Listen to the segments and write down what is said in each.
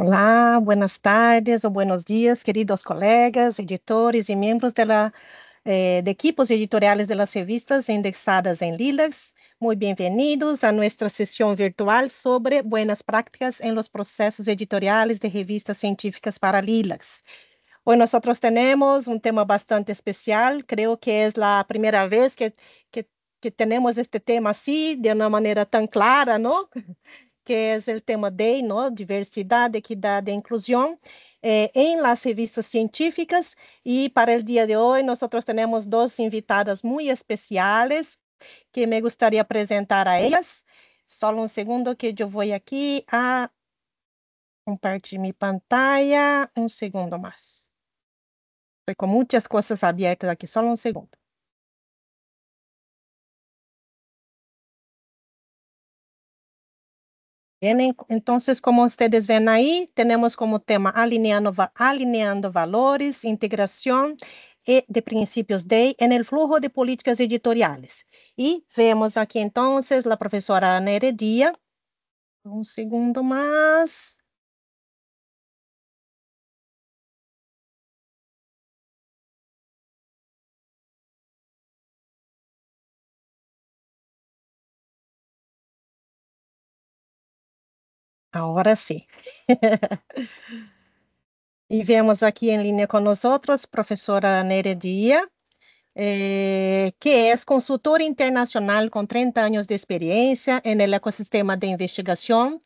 Hola, buenas tardes o buenos días, queridos colegas, editores y miembros de, la, eh, de equipos editoriales de las revistas indexadas en Lilacs. Muy bienvenidos a nuestra sesión virtual sobre buenas prácticas en los procesos editoriales de revistas científicas para Lilacs. Hoy nosotros tenemos un tema bastante especial, creo que es la primera vez que, que, que tenemos este tema así, de una manera tan clara, ¿no? que é o tema DEI, diversidade, equidade e inclusão eh, em las revistas científicas. E para o dia de hoje, nós temos duas invitadas muito especiais que me gostaria apresentar a elas. Só um segundo que eu vou aqui a compartilhar minha pantalla. Um segundo mais. Estou com muitas coisas abertas aqui, só um segundo. Bien, entonces, como ustedes ven ahí, tenemos como tema alineando, alineando valores, integración e eh, de princípios DEI en el flujo de políticas editoriales. E vemos aqui, então, a professora Ana Heredia. Um segundo mais. Agora sim. E vemos aqui em linha com nosotros professora Nery Díaz, eh, que é consultora internacional com 30 anos de experiência no ecossistema de investigação.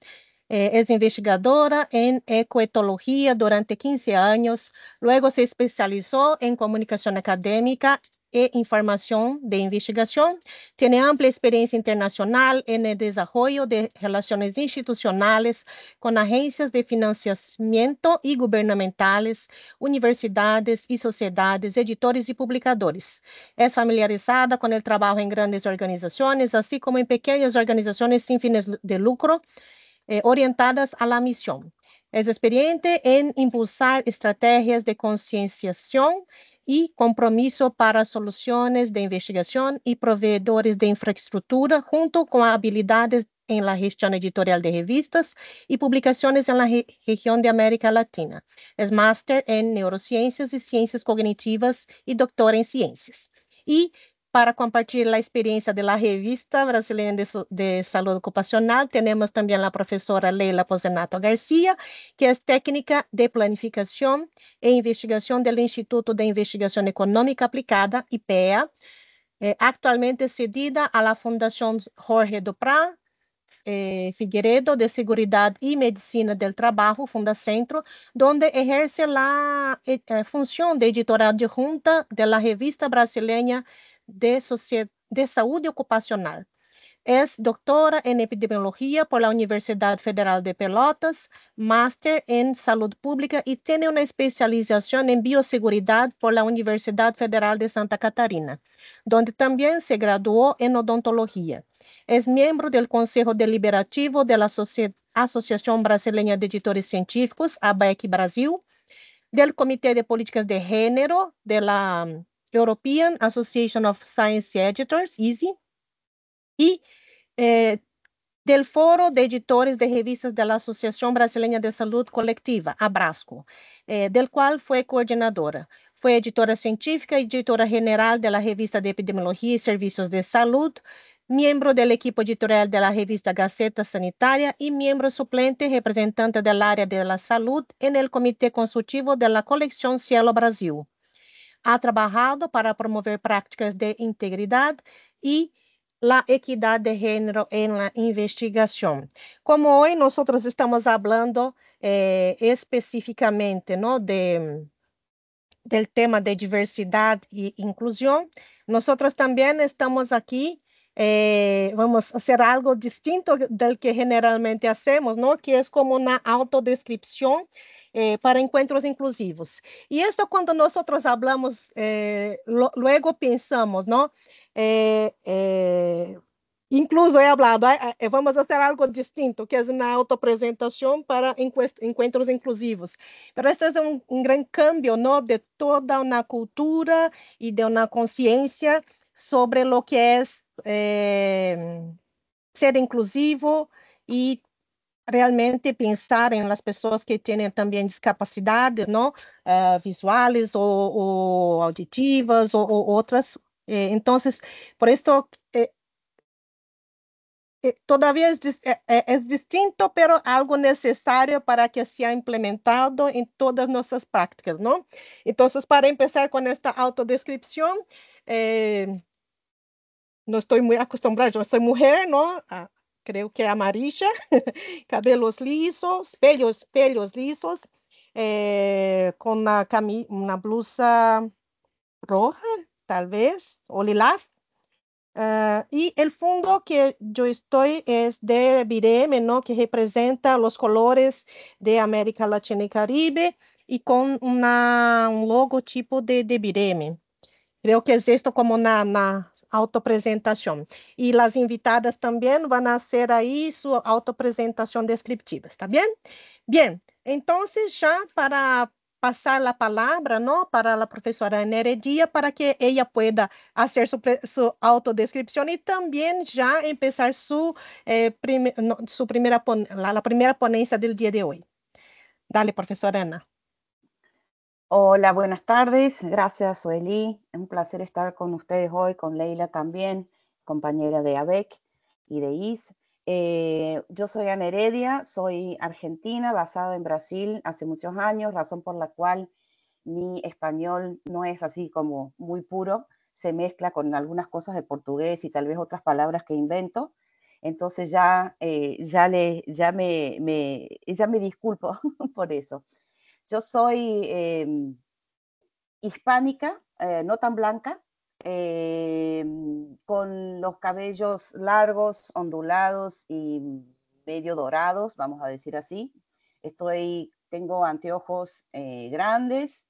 É eh, investigadora em ecoetologia durante 15 anos. Logo se especializou em comunicação acadêmica e informação de investigação, Tiene ampla experiência internacional no desenvolvimento de relações institucionais com agências de financiamento e governamentais, universidades e sociedades, editores e publicadores. É familiarizada com o trabalho em grandes organizações, assim como em pequenas organizações sem fins de lucro, eh, orientadas à missão. É experiente em impulsar estratégias de concienciación e compromisso para soluções de investigação e provedores de infraestrutura, junto com habilidades em la gestión editorial de revistas e publicações na la re región de América Latina. É master em neurociências e ciencias cognitivas e doctor em ciencias para compartilhar a experiência da revista brasileira de, de, saúde ocupacional. Temos também a professora Leila Pozenato Garcia, que é técnica de planificação e investigação do Instituto de Investigação Econômica Aplicada, IPEA, eh, atualmente cedida à Fundação Jorge Duprat, eh, Figueiredo de Seguridade e Medicina do Trabalho, Fundacentro, onde exerce a eh, eh função de editora adjunta da revista brasileira de, salud Ocupacional. Es doctora en epidemiología por la Universidad Federal de Pelotas, máster en salud pública y tiene una especialización en bioseguridad por la Universidad Federal de Santa Catarina, donde también se graduó en odontología. Es miembro del Consejo Deliberativo de la Asociación Brasileña de Editores Científicos, ABEC Brasil, del Comité de Políticas de Género de la European Association of Science Editors, EASY, e eh, del Foro de Editores de Revistas da Associação Brasileira de Saúde Coletiva, ABRASCO, eh, del qual foi coordenadora. Foi editora científica e editora general da Revista de Epidemiologia e Serviços de Saúde, membro do equipo editorial da revista Gaceta Sanitária e membro suplente representante da área da saúde no Comitê Consultivo da coleção Cielo Brasil ha trabajado para promover prácticas de integridad y la equidad de género en la investigación. Como hoy nosotros estamos hablando eh, específicamente ¿no? de, del tema de diversidad e inclusión, nosotros también estamos aquí Eh, vamos a hacer algo distinto del que generalmente hacemos, ¿no? Que es é como una autodescripción eh, para encontros inclusivos. E isso quando nós falamos, eh, logo pensamos, não? Eh, eh, incluso é hablado, ¿eh? Eh, vamos fazer algo distinto, que é uma autoapresentação para encontros inclusivos. Mas este é um, um grande cambio não, de toda uma cultura e de uma consciência sobre o que é eh, ser inclusivo e realmente pensar em as pessoas que têm também discapacidades não uh, visuais ou, ou, auditivas ou, ou outras eh, então por isso eh, é, todavia é, é, é, distinto mas algo necessário para que seja implementado em todas nossas práticas não então para começar com esta autodescrição não estou muito acostumada eu sou mulher não ah, creo que amarilla, cabellos lisos, pelos, pelos lisos, eh, con una, una blusa roja, tal vez, o lilás. Ah, y el fondo que yo estoy es de Bireme, ¿no? que representa los colores de América Latina y Caribe y con una, un logo tipo de, Bireme. Creo que es esto como una autopresentação. E as invitadas também vão fazer aí sua autopresentação descriptiva, está bem? Bem, então, já para passar a palavra não para a professora Ana Heredia para que ela pueda fazer sua su autodescripción y también ya empezar su, eh, prim, su primera, pon, primeira la primera ponencia del día de hoje. Dale, professora Ana. Hola, buenas tardes. Gracias, Es Un placer estar con ustedes hoy, con Leila también, compañera de ABEC y de IS. Eh, yo soy Ana Heredia, soy argentina, basada en Brasil hace muchos años, razón por la cual mi español no es así como muy puro, se mezcla con algunas cosas de portugués y tal vez otras palabras que invento. Entonces ya, eh, ya, le, ya, me, ya me disculpo por eso. Yo soy em, hispánica, eh, no tan blanca, em, con los cabellos largos, ondulados y medio dorados, vamos a decir así. Estoy, tengo anteojos eh, grandes.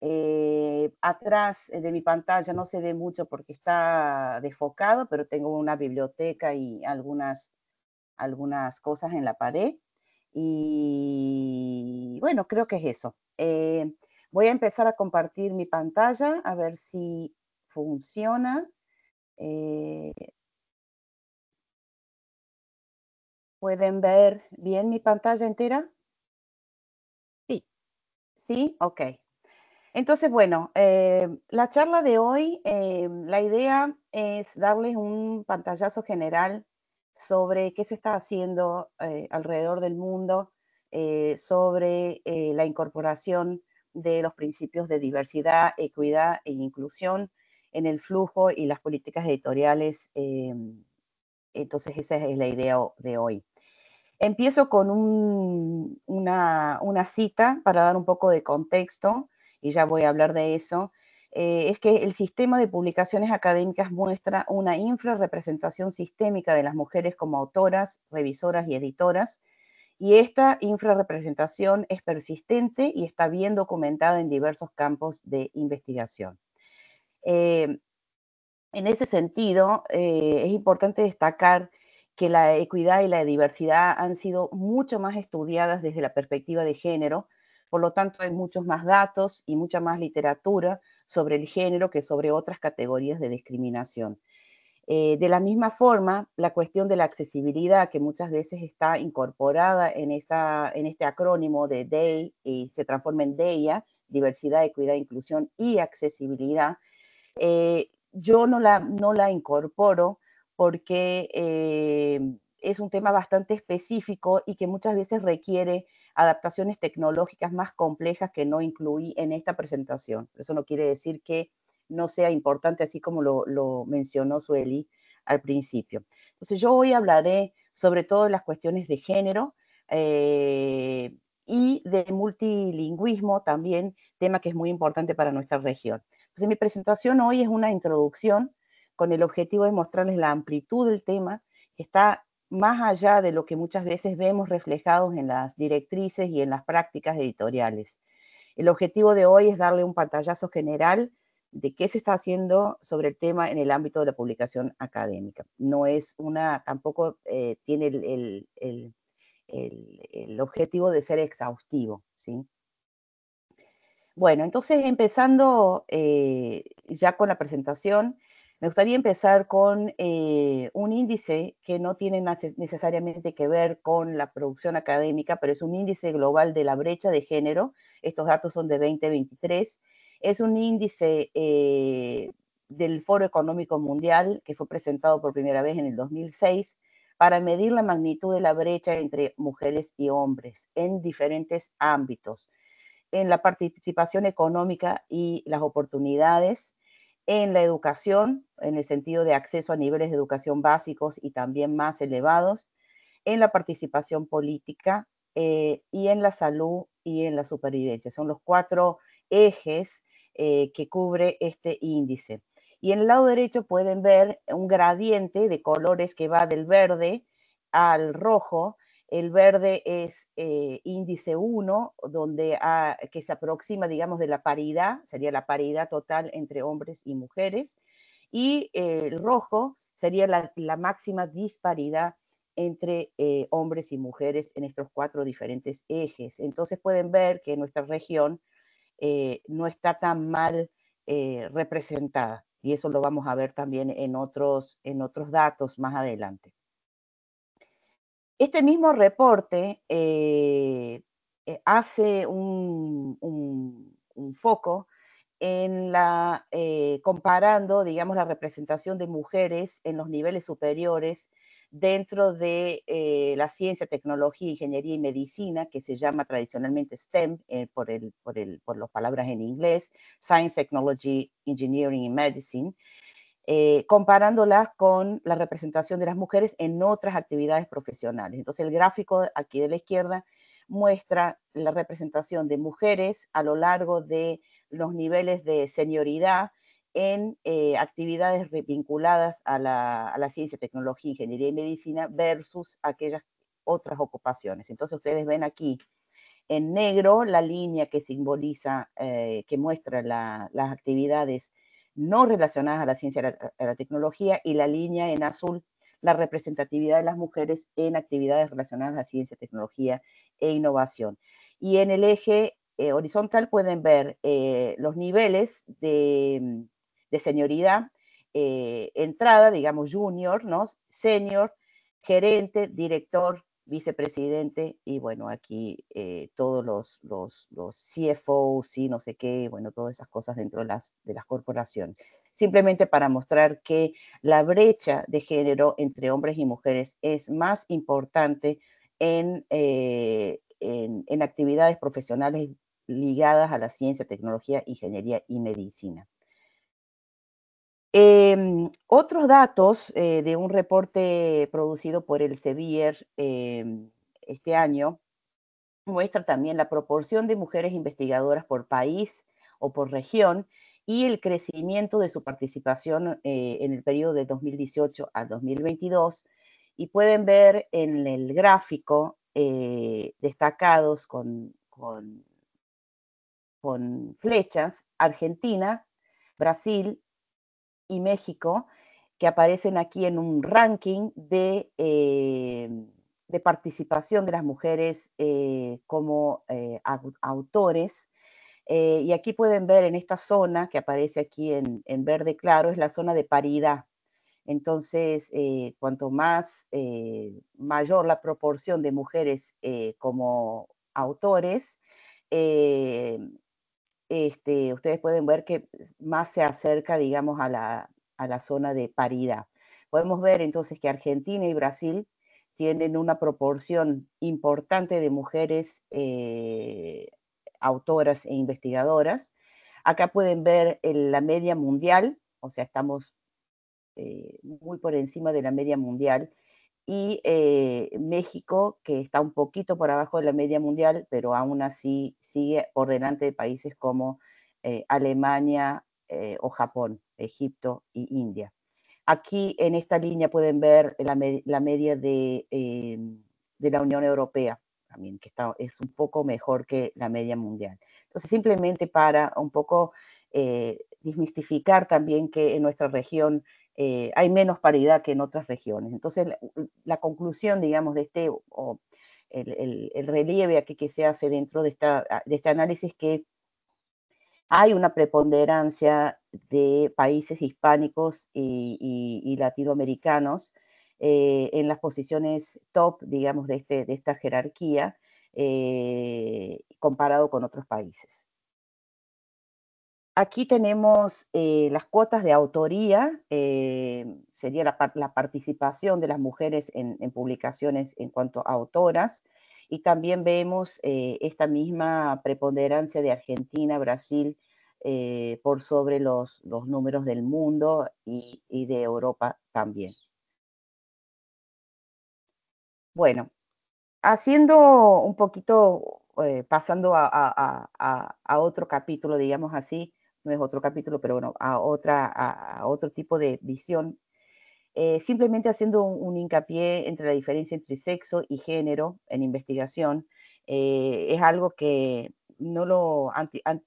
Eh, atrás de mi pantalla no se ve mucho porque está desfocado, pero tengo una biblioteca y algunas, algunas cosas en la pared. Y bueno, creo que es eso. Eh, voy a empezar a compartir mi pantalla a ver si funciona. Eh, ¿Pueden ver bien mi pantalla entera? Sí. Sí, ok. Entonces, bueno, eh, la charla de hoy, la idea es darles un pantallazo general sobre qué se está haciendo eh, alrededor del mundo eh, sobre eh, la incorporación de los principios de diversidad, equidad e inclusión en el flujo y las políticas editoriales. entonces esa es la idea de hoy. Empiezo con una cita para dar un poco de contexto y ya voy a hablar de eso. Eh, es que el sistema de publicaciones académicas muestra una infrarrepresentación sistémica de las mujeres como autoras, revisoras y editoras, y esta infrarrepresentación es persistente y está bien documentada en diversos campos de investigación. Eh, en ese sentido, eh, es importante destacar que la equidad y la diversidad han sido mucho más estudiadas desde la perspectiva de género, por lo tanto hay muchos más datos y mucha más literatura sobre el género que sobre otras categorías de discriminación. Eh, de la misma forma, la cuestión de la accesibilidad, que muchas veces está incorporada en, esta, en este acrónimo de DEI y se transforma en DEIA, diversidad, equidad, inclusión y accesibilidad, eh, yo no la, no la incorporo porque eh, es un tema bastante específico y que muchas veces requiere adaptaciones tecnológicas más complejas que no incluí en esta presentación. Eso no quiere decir que no sea importante, así como lo, mencionó Sueli al principio. Entonces yo hoy hablaré sobre todo de las cuestiones de género eh, y de multilingüismo también, tema que es muy importante para nuestra región. Entonces mi presentación hoy es una introducción con el objetivo de mostrarles la amplitud del tema que está más allá de lo que muchas veces vemos reflejados en las directrices y en las prácticas editoriales. El objetivo de hoy es darle un pantallazo general de qué se está haciendo sobre el tema en el ámbito de la publicación académica. No es una, tampoco eh, tiene el, objetivo de ser exhaustivo, ¿sí? Bueno, entonces empezando eh, ya con la presentación, me gustaría empezar con eh, un índice que no tiene necesariamente que ver con la producción académica, pero es un índice global de la brecha de género. Estos datos son de 2023. Es un índice eh, del Foro Económico Mundial que fue presentado por primera vez en el 2006 para medir la magnitud de la brecha entre mujeres y hombres en diferentes ámbitos en la participación económica y las oportunidades, en la educación, en el sentido de acceso a niveles de educación básicos y también más elevados, en la participación política eh, y en la salud y en la supervivencia. Son los cuatro ejes eh, que cubre este índice. Y en el lado derecho pueden ver un gradiente de colores que va del verde al rojo, el verde es eh, índice 1, donde ah, que se aproxima, digamos, de la paridad, sería la paridad total entre hombres y mujeres. Y eh, el rojo sería la, máxima disparidad entre eh, hombres y mujeres en estos cuatro diferentes ejes. Entonces pueden ver que nuestra región no está tan mal representada y eso lo vamos a ver también en en otros datos más adelante. Este mismo reporte eh, eh, hace un, foco en la, eh, comparando, digamos, la representación de mujeres en los niveles superiores dentro de la ciencia, tecnología, ingeniería y medicina, que se llama tradicionalmente STEM por, por, por las palabras en inglés, Science, Technology, Engineering y Medicine, eh, comparándolas con la representación de las mujeres en otras actividades profesionales. Entonces el gráfico aquí de la izquierda muestra la representación de mujeres a lo largo de los niveles de senioridad en eh, actividades vinculadas a la, ciencia, tecnología, ingeniería y medicina versus aquellas otras ocupaciones. Entonces ustedes ven aquí en negro la línea que simboliza, eh, que muestra las actividades no relacionadas a la ciencia a, la tecnología y la línea en azul, la representatividad de las mujeres en actividades relacionadas a ciencia, tecnología e innovación. Y en el eje eh, horizontal pueden ver eh, los niveles de, de eh, entrada, digamos junior, ¿no? senior, gerente, director, vicepresidente y bueno, aquí eh, todos los, los, los CFOs y no sé qué, bueno, todas esas cosas dentro de las, de las corporaciones. Simplemente para mostrar que la brecha de género entre hombres y mujeres es más importante en, eh, en actividades profesionales ligadas a la ciencia, tecnología, ingeniería y medicina. Em, otros datos eh, de un reporte producido por el Sevier em, este año muestra también la proporción de mujeres investigadoras por país o por región y el crecimiento de su participación eh, en el periodo de 2018 a 2022. Y pueden ver en el gráfico eh, destacados con, con flechas Argentina, Brasil, y México, que aparecen aquí en un ranking de, eh, de participación de las mujeres eh, como eh, autores. y aquí pueden ver en esta zona que aparece aquí en, en verde claro, es la zona de paridad. Entonces, cuanto más mayor la proporción de mujeres como autores, este, ustedes pueden ver que más se acerca, digamos, a la, zona de paridad. Podemos ver entonces que Argentina y Brasil tienen una proporción importante de mujeres eh, autoras e investigadoras. Acá pueden ver eh, la media mundial, o sea, estamos eh, muy por encima de la media mundial y eh, México, que está un poquito por abajo de la media mundial, pero aún así sigue ordenante de países como eh, Alemania eh, o Japón, Egipto y India. Aquí en esta línea pueden ver la, media de, de, la Unión Europea, también que está, es un poco mejor que la media mundial. Entonces, simplemente para un poco desmistificar también que en nuestra región eh, hay menos paridad que en otras regiones. Entonces, la, conclusión, digamos, de este, o el, relieve aquí que se hace dentro de, esta, de este análisis es que hay una preponderancia de países hispánicos y, latinoamericanos eh, en las posiciones top, digamos, de, este, de esta jerarquía, eh, comparado con otros países. Aquí tenemos eh, las cuotas de autoría, eh, sería la, participación de las mujeres en, publicaciones en cuanto a autoras, y también vemos eh, esta misma preponderancia de Argentina, Brasil, por sobre los, números del mundo y, de Europa también. Bueno, haciendo un poquito pasando a, otro capítulo, digamos así, no es otro capítulo, pero bueno, a, otra, a, otro tipo de visión, eh, simplemente haciendo un, hincapié entre la diferencia entre sexo y género en investigación, eh, es algo que no lo,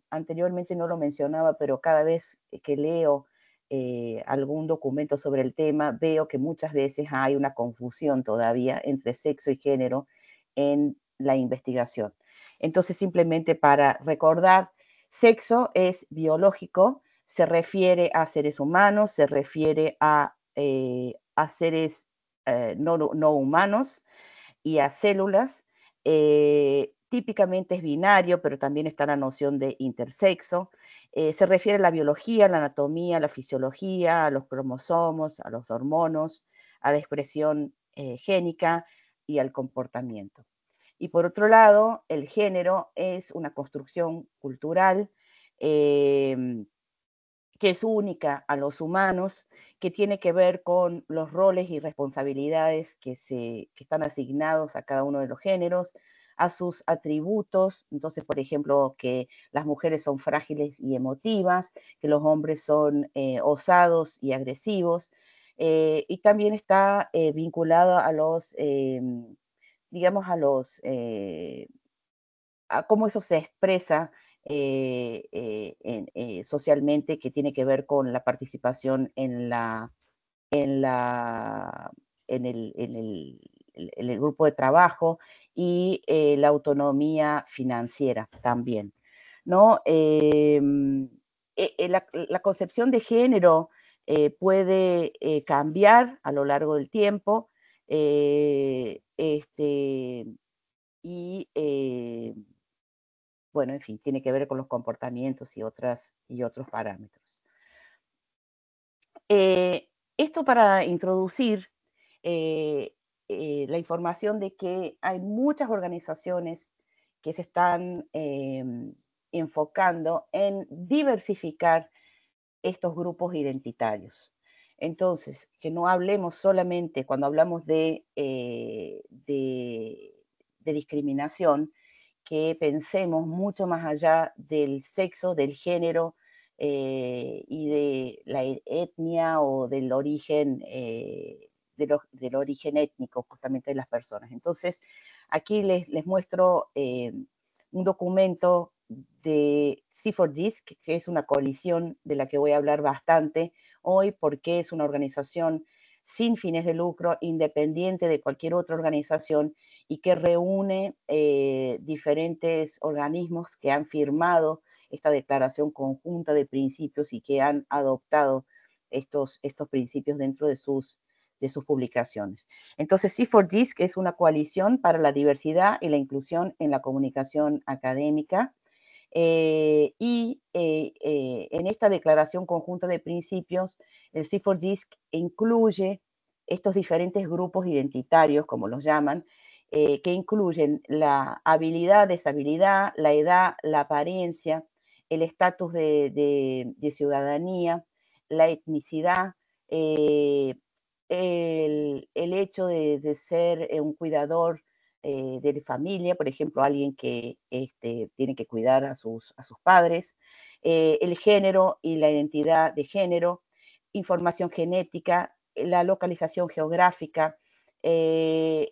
anteriormente no lo mencionaba, pero cada vez que leo eh, algún documento sobre el tema, veo que muchas veces hay una confusión todavía entre sexo y género en la investigación. Entonces, simplemente para recordar Sexo es biológico, se refiere a seres humanos, se refiere a, eh, seres eh, no, humanos y a células. Eh, típicamente es binario, pero también está la noción de intersexo. se refiere a la biología, la anatomía, la fisiología, a los cromosomos, a los hormonos, a la expresión génica y al comportamiento. Y por otro lado, el género es una construcción cultural em, que es única a los humanos, que tiene que ver con los roles y responsabilidades que, se, están asignados a cada uno de los géneros, a sus atributos, entonces, por ejemplo, que las mujeres son frágiles y emotivas, que los hombres son eh, osados y agresivos, eh, y también está eh, vinculado a los em, digamos, a los, eh, a cómo eso se expresa eh, eh, socialmente, que tiene que ver con la participación en la, en la, en el, en el, grupo de trabajo y la autonomía financiera también, la, concepción de género puede cambiar a lo largo del tiempo, eh, este, y eh, bueno, en fin, tiene que ver con los comportamientos y, otras, y otros parámetros. Eh, esto para introducir la información de que hay muchas organizaciones que se están enfocando en diversificar estos grupos identitarios. Entonces, que no hablemos solamente cuando hablamos eh, de, discriminación, que pensemos mucho más allá del sexo, del género eh, y de la e, etnia o del origen, eh, del origen étnico justamente de las personas. Entonces, aquí les, muestro un documento de C4DISC, que es una coalición de la que voy a hablar bastante, hoy porque es una organización sin fines de lucro, independiente de cualquier otra organización y que reúne eh, diferentes organismos que han firmado esta declaración conjunta de principios y que han adoptado estos, principios dentro de sus, de sus publicaciones. Entonces, C4DISC es una coalición para la diversidad y la inclusión en la comunicación académica eh, y eh, eh, en esta declaración conjunta de principios, el C4DISC incluye estos diferentes grupos identitarios, como los llaman, que incluyen la habilidad, deshabilidad, la edad, la apariencia, el estatus de, ciudadanía, la etnicidad, el, hecho de ser un cuidador eh, de familia, por ejemplo, alguien que este, tiene que cuidar a sus, a sus padres, eh, el género y la identidad de género, información genética, la localización geográfica, eh,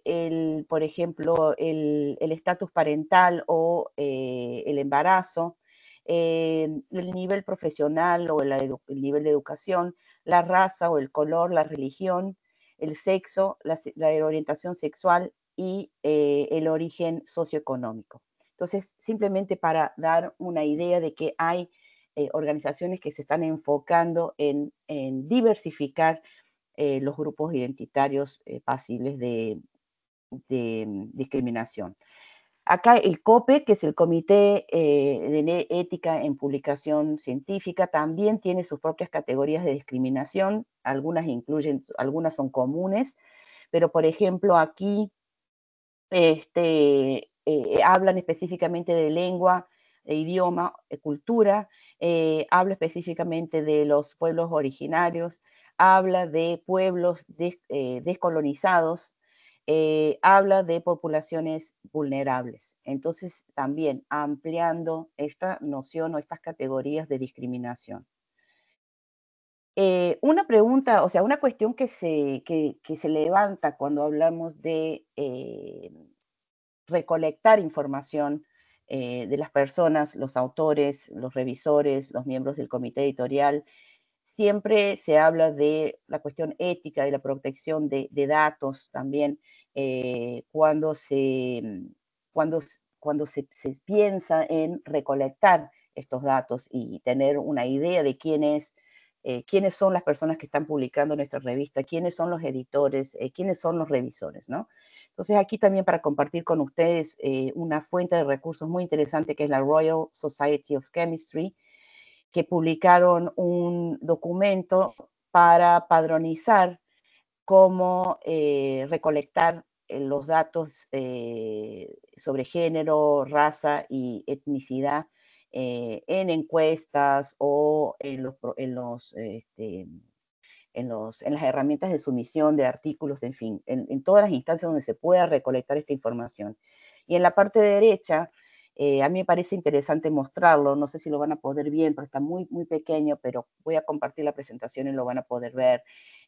por ejemplo, el estatus parental o el embarazo, el nivel profesional o el, nivel de educación, la raza o el color, la religión, el sexo, la orientación sexual, y eh, el origen socioeconómico. Entonces, simplemente para dar una idea de que hay eh, organizaciones que se están enfocando en, diversificar eh, los grupos identitarios pasibles de, de, mm, discriminación. Acá el COPE, que es el Comité de Ética en Publicación Científica, también tiene sus propias categorías de discriminación, algunas incluyen, algunas son comunes, pero por ejemplo aquí este, eh, hablan específicamente de lengua, idioma, eh, cultura, eh, habla específicamente de los pueblos originarios, habla de pueblos descolonizados, habla de poblaciones vulnerables. Entonces, también ampliando esta noción o estas categorías de discriminación. Eh, una pregunta, o sea, una cuestión que se, que, se levanta cuando hablamos de eh, recolectar información eh, de las personas, los autores, los revisores, los miembros del comité editorial, siempre se habla de la cuestión ética, de la protección de, datos también, cuando, se, mm, cuando, cuando se, se piensa en recolectar estos datos y tener una idea de quién es eh, quiénes son las personas que están publicando nuestra revista, quiénes son los editores, eh, quiénes son los revisores, ¿no? Entonces aquí también para compartir con ustedes eh, una fuente de recursos muy interesante que es la Royal Society of Chemistry, que publicaron un documento para padronizar cómo recolectar los datos sobre género, raza y etnicidad eh, en encuestas o en, los, en, los, este, en, los, en las herramientas de sumisión de artículos, en fin, en, todas las instancias donde se pueda recolectar esta información. Y en la parte derecha, eh, a mí me parece interesante mostrarlo, no sé si lo van a poder bien, pero está muy, muy pequeño, pero voy a compartir la presentación y lo van a poder ver.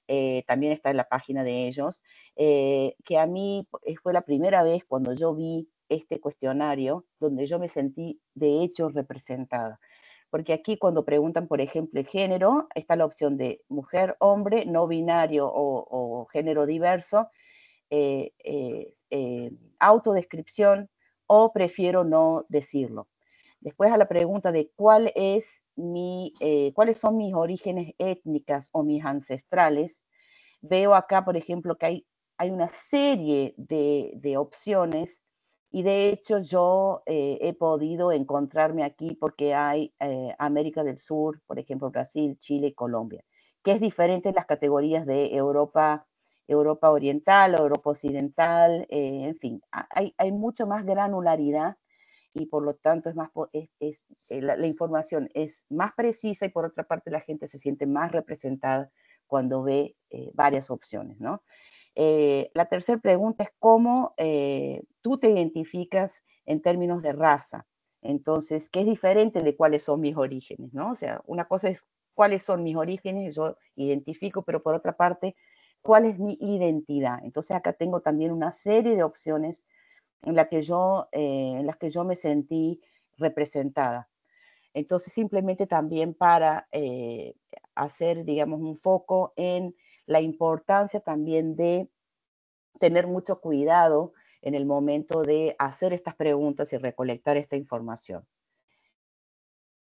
Eh, también está en la página de ellos, que a mí fue la primera vez cuando yo vi este cuestionario donde yo me sentí de hecho representada. Porque aquí cuando preguntan, por ejemplo, el género, está la opción de mujer, hombre, no binario o, género diverso, eh, eh, eh, autodescripción o prefiero no decirlo. Después a la pregunta de cuál es mi, cuáles son mis orígenes étnicas o mis ancestrales, veo acá, por ejemplo, que hay, hay una serie de opciones y de hecho yo eh, he podido encontrarme aquí porque hay eh, América del Sur, por ejemplo Brasil, Chile, Colombia, que es diferente en las categorías de Europa, Europa Oriental, Europa Occidental, eh, en fin, hay, hay mucho más granularidad y por lo tanto es más, es, la, información es más precisa y por otra parte la gente se siente más representada cuando ve varias opciones, ¿no? Eh, la tercera pregunta es cómo eh, tú te identificas en términos de raza. Entonces, ¿qué es diferente de cuáles son mis orígenes? ¿no? O sea, una cosa es cuáles son mis orígenes, yo identifico, pero por otra parte, ¿cuál es mi identidad? Entonces acá tengo también una serie de opciones en, la que yo, eh, en las que yo me sentí representada. Entonces, simplemente también para hacer, digamos, un foco en la importancia también de tener mucho cuidado en el momento de hacer estas preguntas y recolectar esta información.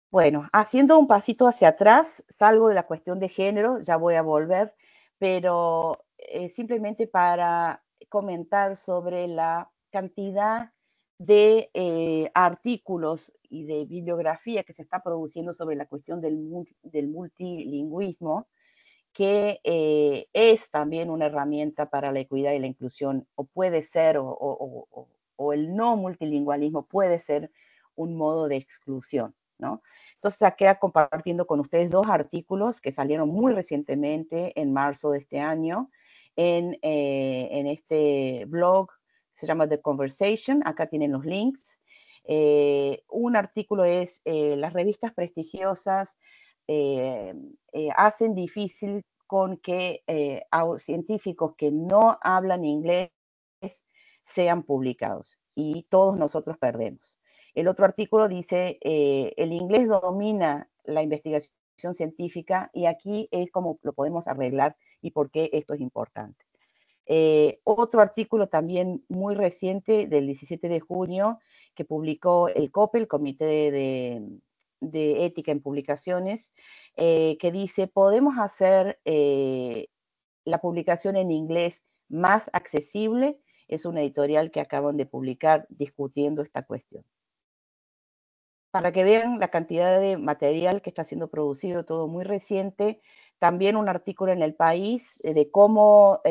Bueno, haciendo un pasito hacia atrás, salgo de la cuestión de género, ya voy a volver, pero eh, simplemente para comentar sobre la cantidad de eh, artículos y de bibliografía que se está produciendo sobre la cuestión del multilingüismo que eh, es también una herramienta para la equidad y la inclusión, o puede ser, o, o, o, el no multilingualismo puede ser un modo de exclusión. ¿No? Entonces, aquí compartiendo con ustedes dos artículos que salieron muy recientemente en marzo de este año en, eh, en este blog, se llama The Conversation, acá tienen los links. Eh, un artículo es las revistas prestigiosas eh, eh, hacen difícil con que eh, científicos que no hablan inglés sean publicados y todos nosotros perdemos. El otro artículo dice, el inglés domina la investigación científica y aquí es como lo podemos arreglar y por qué esto es importante. otro artículo también muy reciente del 17 de junio que publicó el COPE, el Comité de, de Ética en Publicaciones, eh, que dice, podemos hacer eh, la publicación en inglés más accesible. Es una editorial que acaban de publicar discutiendo esta cuestión. Para que vean la cantidad de material que está siendo producido, todo muy reciente, también un artículo en el país eh, de cómo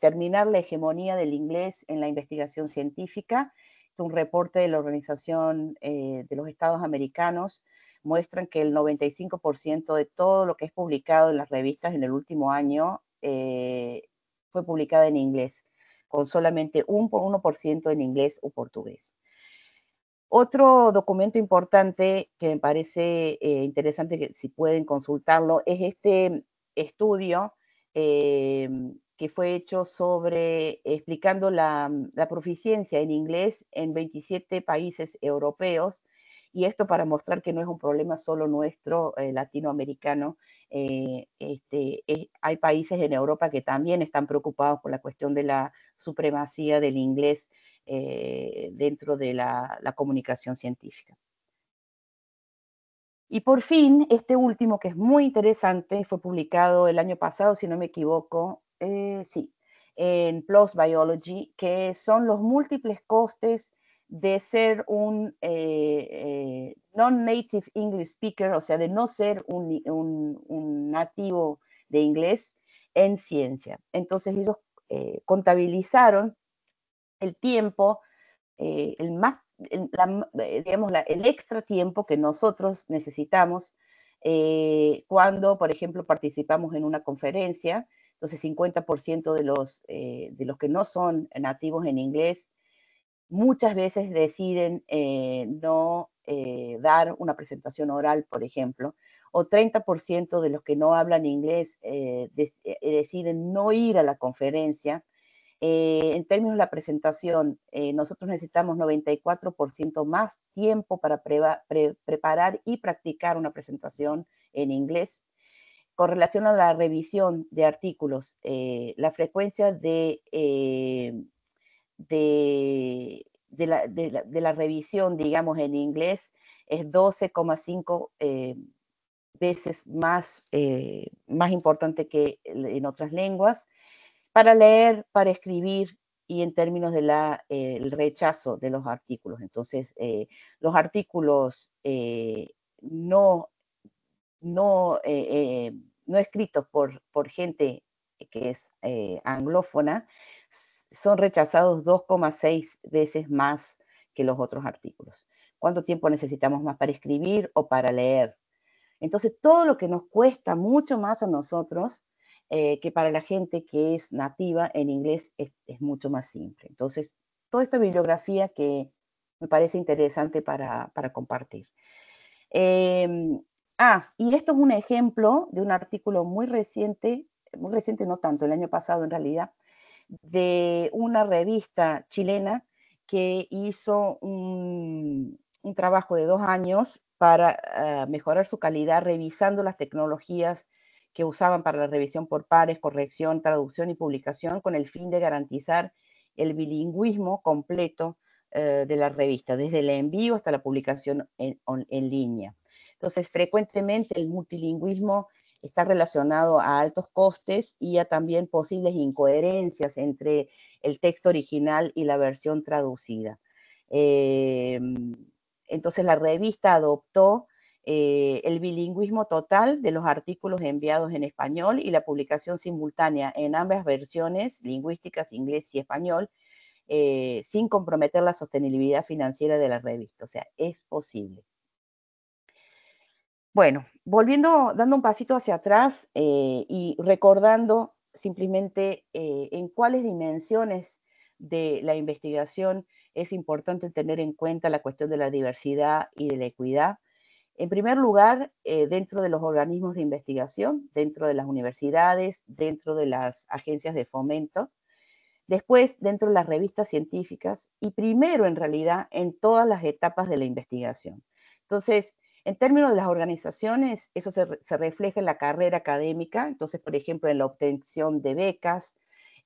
terminar la hegemonía del inglés en la investigación científica. Es un reporte de la Organización de los Estados Americanos muestran que el 95% de todo lo que es publicado en las revistas en el último año eh, fue publicado en inglés, con solamente un 1% en inglés o portugués. Otro documento importante que me parece eh, interesante que si pueden consultarlo es este estudio eh, que fue hecho sobre explicando la, la proficiencia en inglés en 27 países europeos y esto para mostrar que no es un problema solo nuestro, eh, latinoamericano. Eh, este, eh, hay países en Europa que también están preocupados por la cuestión de la supremacía del inglés dentro de la, comunicación científica. Y por fin, este último, que es muy interesante, fue publicado el año pasado, si no me equivoco, sí, en PLOS Biology, que son los múltiples costes de ser un eh, eh, non-native English speaker, o sea, de no ser un, nativo de inglés en ciencia. Entonces ellos eh, contabilizaron el tiempo, el digamos, la, el extra tiempo que nosotros necesitamos cuando, por ejemplo, participamos en una conferencia. Entonces, 50% de los, de los que no son nativos en inglés muchas veces deciden eh, no eh, dar una presentación oral, por ejemplo, o 30% de los que no hablan inglés eh, deciden no ir a la conferencia. en términos de la presentación, nosotros necesitamos 94% más tiempo para preparar y practicar una presentación en inglés. Con relación a la revisión de artículos, la frecuencia de de, la, revisión, digamos, en inglés es 12,5 eh, veces más, eh, más importante que en otras lenguas, para leer, para escribir y en términos del eh, rechazo de los artículos. Entonces, los artículos no, no, no escritos por gente que es anglófona, son rechazados 2,6 veces más que los otros artículos. ¿Cuánto tiempo necesitamos más para escribir o para leer? Entonces, todo lo que nos cuesta mucho más a nosotros eh, que para la gente que es nativa en inglés es, mucho más simple. Entonces, toda esta bibliografía que me parece interesante para, compartir. Em, ah, y esto es un ejemplo de un artículo muy reciente, muy reciente no tanto, el año pasado en realidad, de una revista chilena que hizo un, trabajo de dos años para ah, mejorar su calidad revisando las tecnologías que usaban para la revisión por pares, corrección, traducción y publicación con el fin de garantizar el bilingüismo completo eh, de la revista, desde el envío hasta la publicación en, en línea. Entonces, frecuentemente el multilingüismo está relacionado a altos costes y a también posibles incoherencias entre el texto original y la versión traducida. Eh, entonces la revista adoptó eh, el bilingüismo total de los artículos enviados en español y la publicación simultánea en ambas versiones, lingüísticas, inglés y español, eh, sin comprometer la sostenibilidad financiera de la revista. O sea, es posible. Bueno, volviendo, dando un pasito hacia atrás eh, y recordando simplemente eh, en cuáles dimensiones de la investigación es importante tener en cuenta la cuestión de la diversidad y de la equidad. En primer lugar, eh, dentro de los organismos de investigación, dentro de las universidades, dentro de las agencias de fomento, después dentro de las revistas científicas y primero en realidad en todas las etapas de la investigación. Entonces, en términos de las organizaciones, eso se, refleja en la carrera académica, entonces, por ejemplo, en la obtención de becas,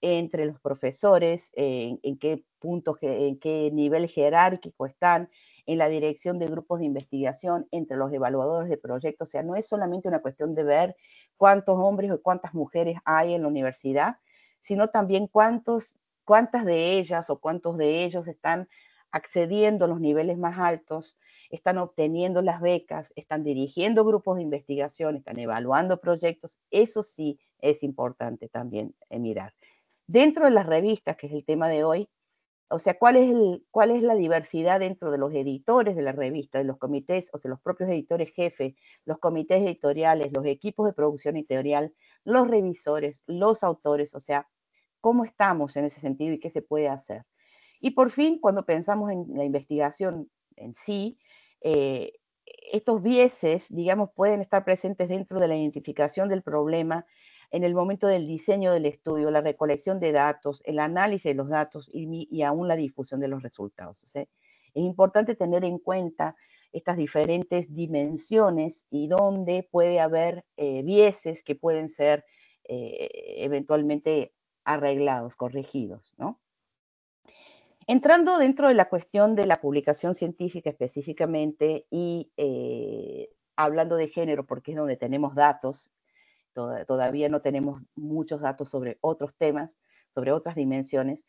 entre los profesores, en, qué punto, en qué nivel jerárquico están, en la dirección de grupos de investigación, entre los evaluadores de proyectos. O sea, no es solamente una cuestión de ver cuántos hombres o cuántas mujeres hay en la universidad, sino también cuántos, cuántas de ellas o cuántos de ellos están accediendo a los niveles más altos, están obteniendo las becas, están dirigiendo grupos de investigación, están evaluando proyectos. Eso sí es importante también eh, mirar. Dentro de las revistas, que es el tema de hoy, o sea, ¿cuál es, la diversidad dentro de los editores de la revista, de los comités, o sea, los propios editores jefes, los comités editoriales, los equipos de producción editorial, los revisores, los autores, o sea, cómo estamos en ese sentido y qué se puede hacer? Y por fin, cuando pensamos en la investigación en sí, eh, estos bieses, digamos, pueden estar presentes dentro de la identificación del problema en el momento del diseño del estudio, la recolección de datos, el análisis de los datos y, aún la difusión de los resultados. Es importante tener en cuenta estas diferentes dimensiones y dónde puede haber eh, que pueden ser eh, eventualmente arreglados, corregidos, ¿no? Entrando dentro de la cuestión de la publicación científica específicamente y eh, hablando de género, porque es donde tenemos datos, todavía no tenemos muchos datos sobre otros temas, sobre otras dimensiones,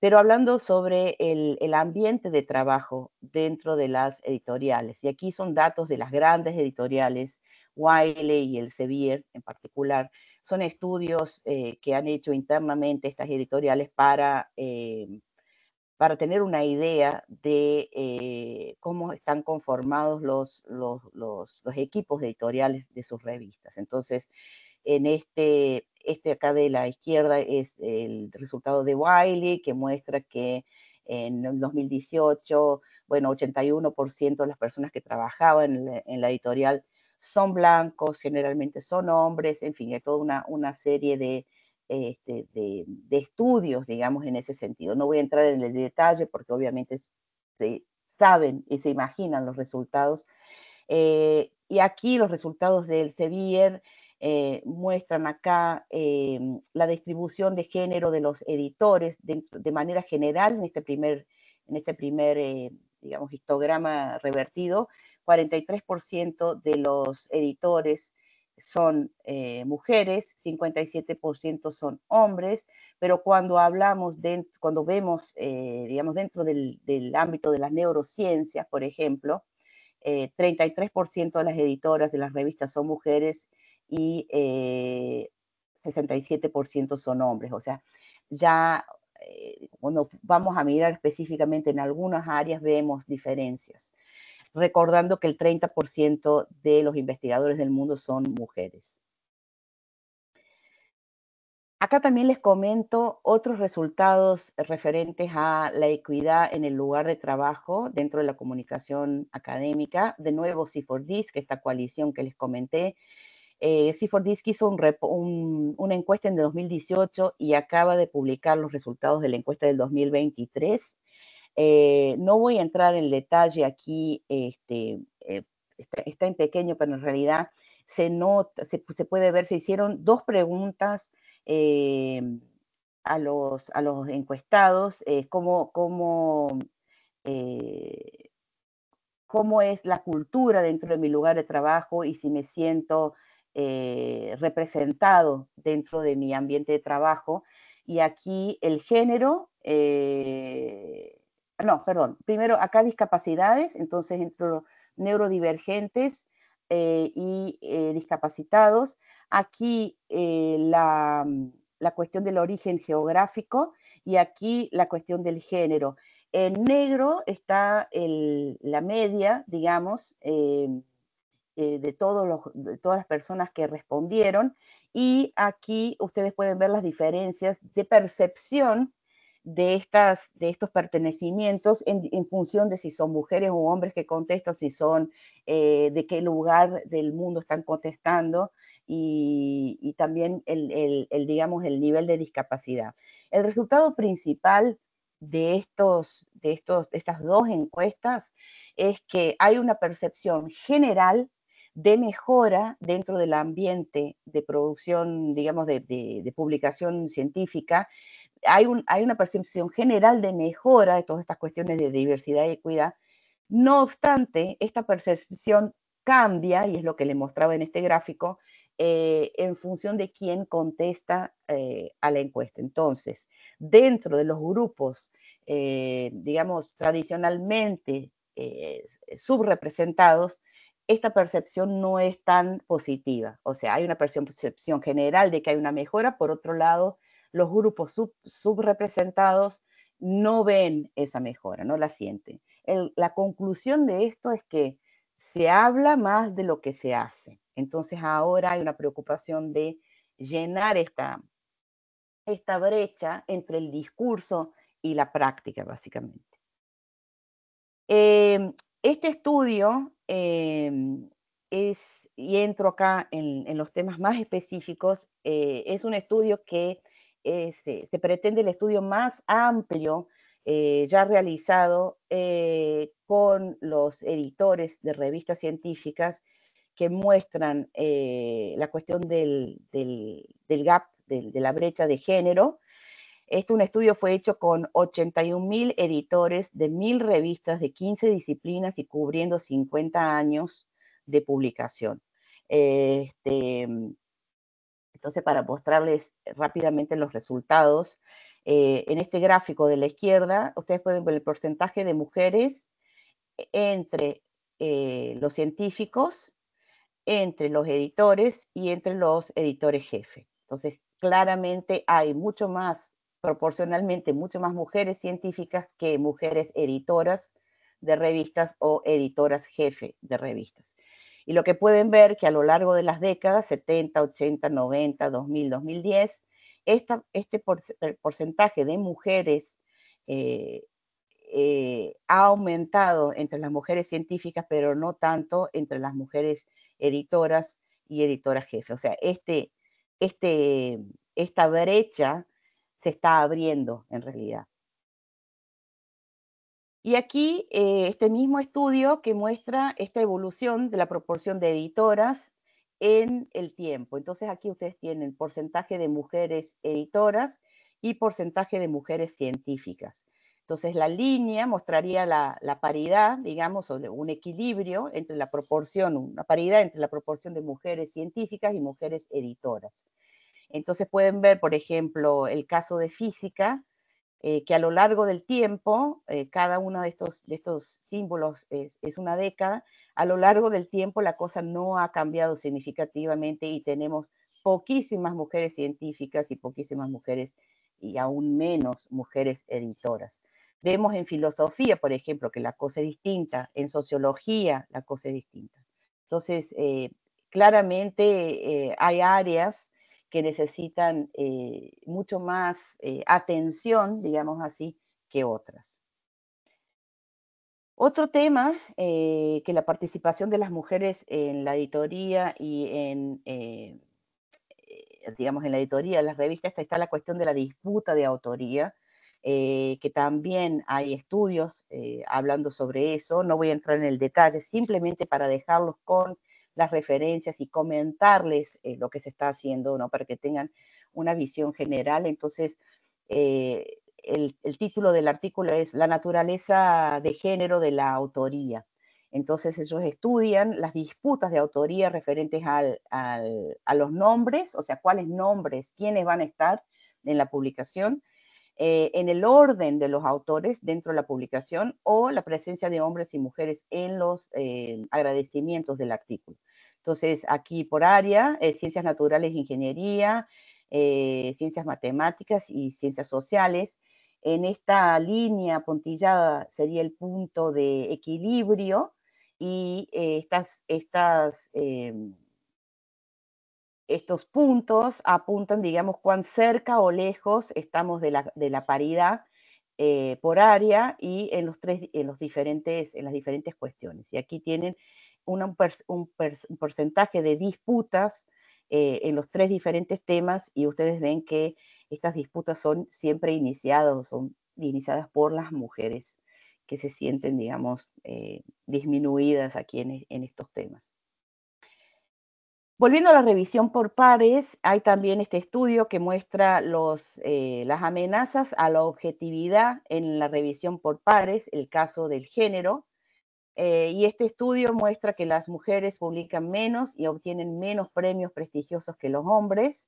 pero hablando sobre el, ambiente de trabajo dentro de las editoriales. Y aquí son datos de las grandes editoriales, Wiley y el Sevier en particular. Son estudios eh, que han hecho internamente estas editoriales para... Eh, para tener una idea de eh, cómo están conformados los, los, equipos editoriales de sus revistas. Entonces, en este, este acá de la izquierda es el resultado de Wiley, que muestra que en 2018, bueno, 81% de las personas que trabajaban en la, editorial son blancos, generalmente son hombres, en fin, hay toda una, una serie de, este, de, estudios, digamos, en ese sentido. No voy a entrar en el detalle porque obviamente se saben y se imaginan los resultados. Eh, y aquí los resultados del Sevier eh, muestran acá eh, la distribución de género de los editores de, manera general en este primer, en este primer digamos, histograma revertido. 43% de los editores son eh, mujeres, 57% son hombres, pero cuando hablamos, cuando vemos, eh, digamos, dentro del, ámbito de las neurociencias, por ejemplo, 33% eh, de las editoras de las revistas son mujeres y 67% son hombres. O sea, ya cuando vamos a mirar específicamente en algunas áreas vemos diferencias recordando que el 30% de los investigadores del mundo son mujeres. Acá también les comento otros resultados referentes a la equidad en el lugar de trabajo dentro de la comunicación académica. De nuevo, C4DISC, esta coalición que les comenté. Eh, c 4 hizo una encuesta en el 2018 y acaba de publicar los resultados de la encuesta del 2023. Eh, no voy a entrar en detalle aquí, este, eh, está, en pequeño, pero en realidad se nota, se, puede ver, se hicieron dos preguntas eh, a, los, encuestados, cómo, es la cultura dentro de mi lugar de trabajo y si me siento representado dentro de mi ambiente de trabajo. Y aquí el género no, perdón, primero acá discapacidades, entonces entre los neurodivergentes eh, y eh, discapacitados. Aquí eh, la, cuestión del origen geográfico y aquí la cuestión del género. En negro está la media, digamos, de, todos de todas las personas que respondieron y aquí ustedes pueden ver las diferencias de percepción de, estas, de estos pertenecimientos en, función de si son mujeres o hombres que contestan, si son eh, de qué lugar del mundo están contestando y, también el, digamos, el nivel de discapacidad. El resultado principal de, estos, de, estas dos encuestas es que hay una percepción general de mejora dentro del ambiente de producción, digamos, de publicación científica, hay, una percepción general de mejora de todas estas cuestiones de diversidad y equidad. No obstante, esta percepción cambia, y es lo que le mostraba en este gráfico, eh, en función de quién contesta eh, a la encuesta. Entonces, dentro de los grupos, eh, digamos, tradicionalmente subrepresentados, esta percepción no es tan positiva. O sea, hay una percepción general de que hay una mejora, por otro lado, los grupos subrepresentados no ven esa mejora, no la sienten. la conclusión de esto es que se habla más de lo que se hace. Entonces ahora hay una preocupación de llenar esta, esta brecha entre el discurso y la práctica, básicamente. Em, este estudio em, es, y entro acá en, los temas más específicos, eh, es un estudio que este, se pretende el estudio más amplio eh, ya realizado eh, con los editores de revistas científicas que muestran eh, la cuestión del, gap, de la brecha de género. Este un estudio fue hecho con 81.000 editores de 1.000 revistas de 15 disciplinas y cubriendo 50 años de publicación. Este, entonces, para mostrarles rápidamente los resultados, eh, en este gráfico de la izquierda, ustedes pueden ver el porcentaje de mujeres entre eh, los científicos, entre los editores y entre los editores jefe. Entonces, claramente hay mucho más, proporcionalmente, mucho más mujeres científicas que mujeres editoras de revistas o editoras jefe de revistas. Y lo que pueden ver que a lo largo de las décadas, 70, 80, 90, 2000, 2010, este eh, porcentaje de mujeres eh, eh, ha aumentado entre las mujeres científicas, pero no tanto entre las mujeres editoras y editoras jefes. O sea, este, este, esta brecha se está abriendo en realidad. Y aquí eh, este mismo estudio que muestra esta evolución de la proporción de editoras en el tiempo. Entonces aquí ustedes tienen porcentaje de mujeres editoras y porcentaje de mujeres científicas. Entonces la línea mostraría la, la paridad, digamos, o un equilibrio entre la proporción, una paridad entre la proporción de mujeres científicas y mujeres editoras. Entonces pueden ver, por ejemplo, el caso de física, eh, que a lo largo del tiempo, eh, cada uno de estos, de estos símbolos es, una década, a lo largo del tiempo la cosa no ha cambiado significativamente y tenemos poquísimas mujeres científicas y poquísimas mujeres y aún menos mujeres editoras. Vemos en filosofía, por ejemplo, que la cosa es distinta, en sociología la cosa es distinta. Entonces, eh, claramente hay áreas que necesitan eh, mucho más eh, atención, digamos así, que otras. Otro tema eh, que la participación de las mujeres en la editoría y en, digamos, en la editoría de las revistas está la cuestión de la disputa de autoría, que también hay estudios hablando sobre eso. No voy a entrar en el detalle, simplemente para dejarlos con las referencias y comentarles eh, lo que se está haciendo, ¿no? Para que tengan una visión general. Entonces, eh, el, título del artículo es La naturaleza de género de la autoría. Entonces, ellos estudian las disputas de autoría referentes a los nombres, o sea, cuáles nombres, quiénes van a estar en la publicación, eh, en el orden de los autores dentro de la publicación o la presencia de hombres y mujeres en los eh, agradecimientos del artículo. Entonces, aquí por área, eh, ciencias naturales, e ingeniería, ciencias matemáticas y ciencias sociales. En esta línea puntillada sería el punto de equilibrio y estas, estas em, estos puntos apuntan, digamos, cuán cerca o lejos estamos de la, paridad eh, por área y en, los tres, en, los diferentes, en las diferentes cuestiones. Y aquí tienen un, porcentaje de disputas eh, en los tres diferentes temas y ustedes ven que estas disputas son siempre iniciadas, son iniciadas por las mujeres que se sienten, digamos, eh, disminuidas aquí en estos temas. Volviendo a la revisión por pares, hay también este estudio que muestra eh, las amenazas a la objetividad en la revisión por pares, el caso del género. Eh, y este estudio muestra que las mujeres publican menos y obtienen menos premios prestigiosos que los hombres.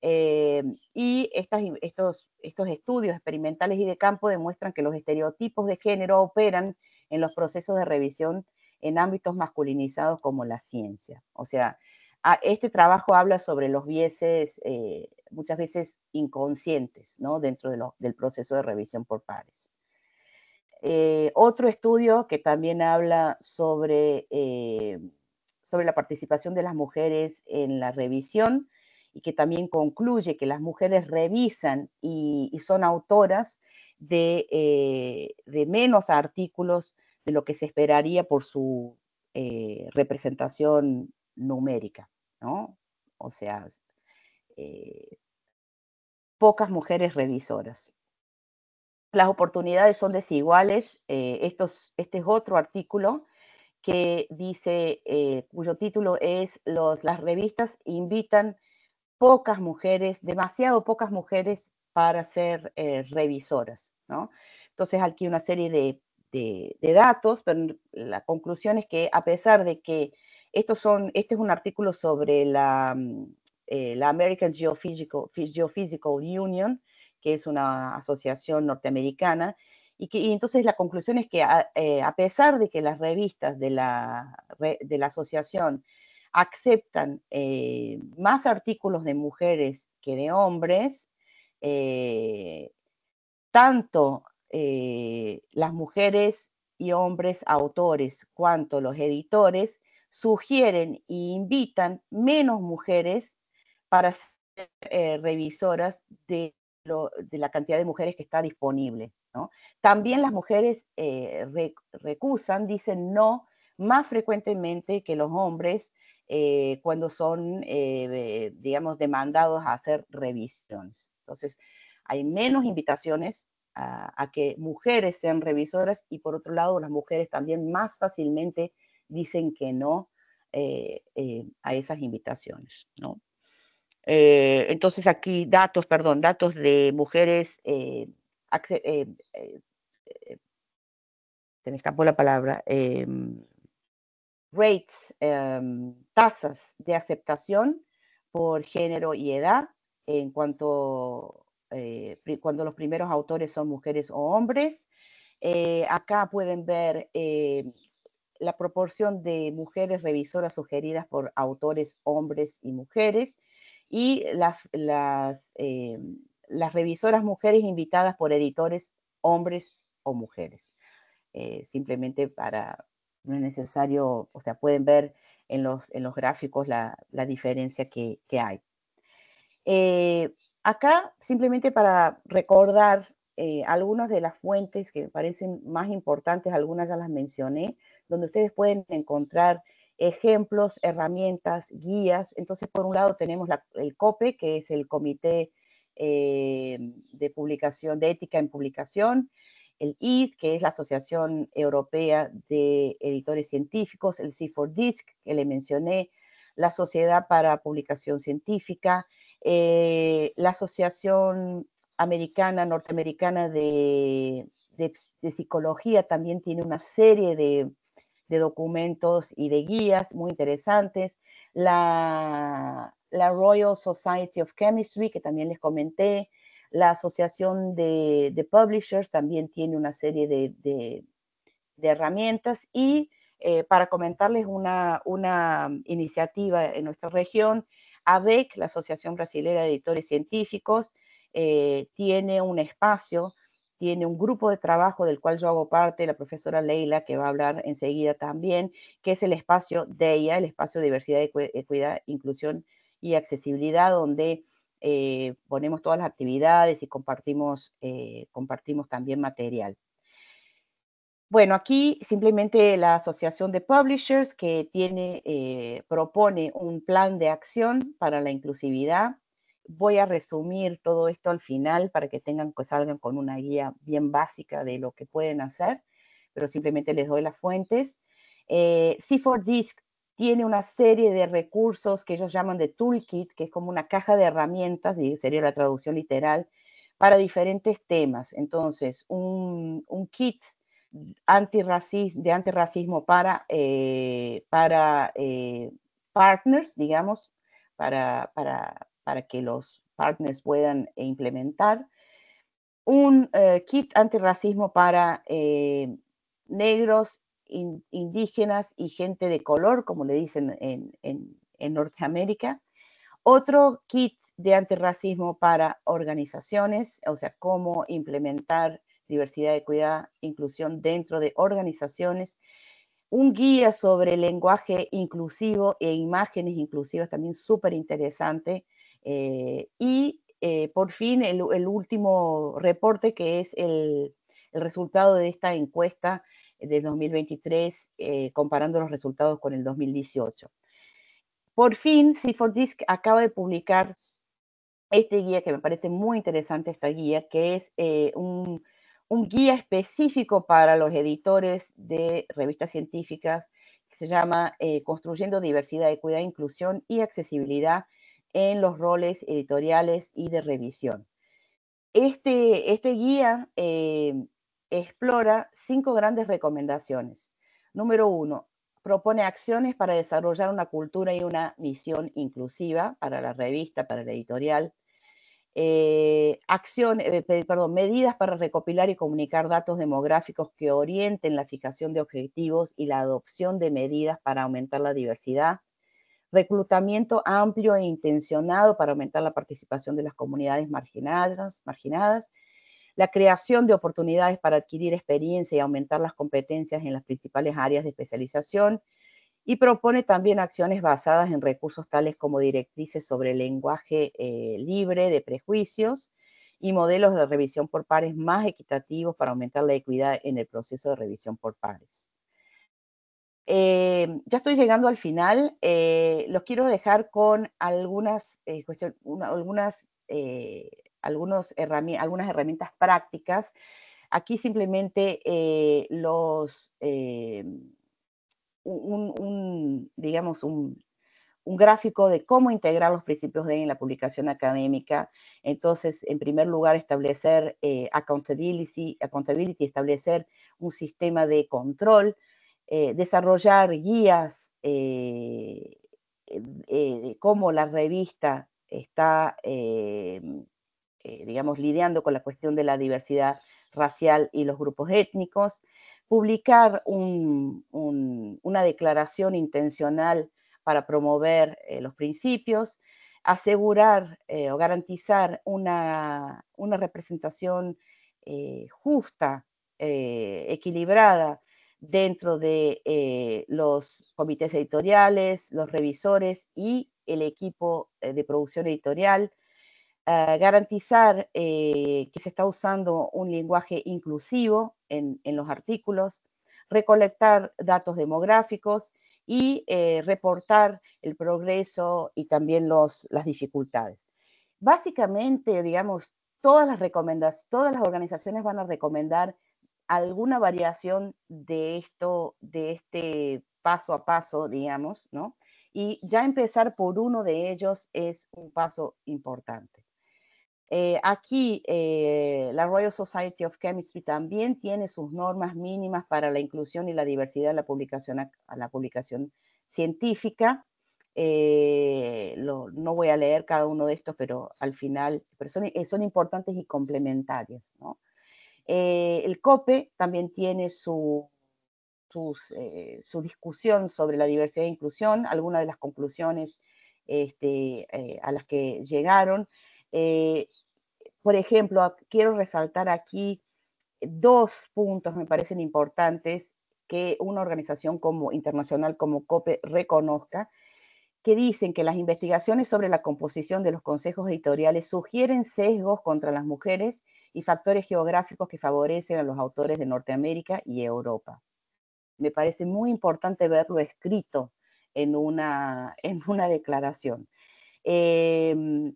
Eh, y estos, estos estudios experimentales y de campo demuestran que los estereotipos de género operan en los procesos de revisión en ámbitos masculinizados como la ciencia. O sea, este trabajo habla sobre los vieses, eh, muchas veces inconscientes, Dentro del proceso de revisión por pares. Eh, otro estudio que también habla sobre, eh, sobre la participación de las mujeres en la revisión y que también concluye que las mujeres revisan y, son autoras de, menos artículos de lo que se esperaría por su representación numérica, ¿no? O sea, eh, pocas mujeres revisoras. Las oportunidades son desiguales. Eh, este es otro artículo que dice, eh, cuyo título es Las revistas invitan pocas mujeres, demasiado pocas mujeres para ser revisoras, ¿no? Entonces aquí una serie de datos, pero la conclusión es que a pesar de que este es un artículo sobre mm, eh, la, American Geophysical, Geophysical, Union, que es una asociación norteamericana. Y, entonces la conclusión es que eh, a, pesar de que las revistas de la, asociación aceptan eh, más artículos de mujeres que de hombres, tanto las mujeres y hombres autores cuanto los editores sugieren e invitan menos mujeres para ser eh, revisoras de, la cantidad de mujeres que está disponible. También las mujeres eh, recusan, dicen no más frecuentemente que los hombres eh, cuando son, digamos, demandados a hacer revisiones. Entonces, hay menos invitaciones a que mujeres sean revisoras y por otro lado, las mujeres también más fácilmente dicen que no eh, eh, a esas invitaciones, ¿no? Eh, entonces aquí datos, perdón, datos de mujeres, se me escapó la palabra, rates, em, tasas de aceptación por género y edad en cuanto cuando los primeros autores son mujeres o hombres. acá pueden ver la proporción de mujeres revisoras sugeridas por autores hombres y mujeres, y las, eh, las, revisoras mujeres invitadas por editores hombres o mujeres. Eh, simplemente para, no es necesario, o sea, pueden ver en los, gráficos la, diferencia que, hay. Eh, acá, simplemente para recordar eh, algunas de las fuentes que me parecen más importantes, algunas ya las mencioné, donde ustedes pueden encontrar ejemplos, herramientas, guías. Entonces, por un lado tenemos el COPE, que es el Comité eh, de Publicación, de Ética en Publicación, el IS, que es la Asociación Europea de Editores Científicos, el C4DISC, que le mencioné, la Sociedad para Publicación Científica, eh, la Asociación americana, norteamericana de, psicología, también tiene una serie de, documentos y de guías muy interesantes. La, Royal Society of Chemistry, que también les comenté, la Asociación de, Publishers también tiene una serie de, herramientas y eh, para comentarles una, una iniciativa en nuestra región, ABEC, la Asociación Brasilera de Editores Científicos, eh, tiene un espacio, tiene un grupo de trabajo del cual yo hago parte, la profesora Leila, que va a hablar enseguida también, que es el espacio DEIA, el espacio de diversidad, equidad, inclusión y accesibilidad, donde eh, ponemos todas las actividades y eh, compartimos, también material. Bueno, aquí simplemente la Asociación de Publishers que propone un plan de acción para la inclusividad Voy a resumir todo esto al final para que tengan, pues, salgan con una guía bien básica de lo que pueden hacer, pero simplemente les doy las fuentes. Eh, C4Disc tiene una serie de recursos que ellos llaman de toolkit, que es como una caja de herramientas, sería la traducción literal, para diferentes temas. Entonces, un, un kit de antirracismo para, eh, para eh, partners, digamos, para, para que los partners puedan eh, implementar. Un eh, kit antirracismo para eh, negros, indígenas y gente de color, como le dicen en, Norteamérica. Otro kit de antirracismo para organizaciones, o sea, cómo implementar diversidad, equidad, inclusión dentro de organizaciones. Un guía sobre lenguaje inclusivo e imágenes inclusivas, también súper interesante eh, y eh, por fin, el, último reporte, que es el, resultado de esta encuesta de 2023, eh, comparando los resultados con el 2018. Por fin, C4Disc acaba de publicar este guía, que me parece muy interesante esta guía, que es un, un, guía específico para los editores de revistas científicas, que se llama Construyendo Diversidad, Equidad, e Inclusión y Accesibilidad en los roles editoriales y de revisión. Este, este guía eh, explora cinco grandes recomendaciones. Número uno, propone acciones para desarrollar una cultura y una misión inclusiva para la revista, para la editorial. Eh, acción, eh, perdón, medidas para recopilar y comunicar datos demográficos que orienten la fijación de objetivos y la adopción de medidas para aumentar la diversidad reclutamiento amplio e intencionado para aumentar la participación de las comunidades marginadas, marginadas, la creación de oportunidades para adquirir experiencia y aumentar las competencias en las principales áreas de especialización, y propone también acciones basadas en recursos tales como directrices sobre el lenguaje eh, libre de prejuicios y modelos de revisión por pares más equitativos para aumentar la equidad en el proceso de revisión por pares. Eh, ya estoy llegando al final. Eh, los quiero dejar con algunas, eh, algunas, herramientas prácticas. Aquí simplemente los, un, gráfico de cómo integrar los principios de la publicación académica. Entonces, en primer lugar, establecer accountability, accountability, establecer un sistema de control eh, desarrollar guías, de eh, eh, cómo la revista está, digamos, lidiando con la cuestión de la diversidad racial y los grupos étnicos, publicar una declaración intencional para promover los principios, asegurar o garantizar una representación justa, equilibrada, dentro de eh, los comités editoriales, los revisores y el equipo eh, de producción editorial, eh, garantizar que se está usando un lenguaje inclusivo en, los artículos, recolectar datos demográficos y reportar el progreso y también las dificultades. Básicamente, digamos, todas las recomendaciones, todas las organizaciones van a recomendar alguna variación de esto, de este paso a paso, digamos, ¿no? Y ya empezar por uno de ellos es un paso importante. Eh, aquí eh, la Royal Society of Chemistry también tiene sus normas mínimas para la inclusión y la diversidad de la publicación, a, la publicación científica. Eh, no voy a leer cada uno de estos, pero al final son importantes y complementarias. ¿no? Eh, el COPE también tiene eh, su, discusión sobre la diversidad e inclusión, algunas de las conclusiones este, eh, a las que llegaron. por ejemplo, quiero resaltar aquí dos puntos me parecen importantes que una organización como, internacional como COPE reconozca, que dicen que las investigaciones sobre la composición de los consejos editoriales sugieren sesgos contra las mujeres y factores geográficos que favorecen a los autores de Norteamérica y Europa. Me parece muy importante verlo escrito en una, declaración. Em,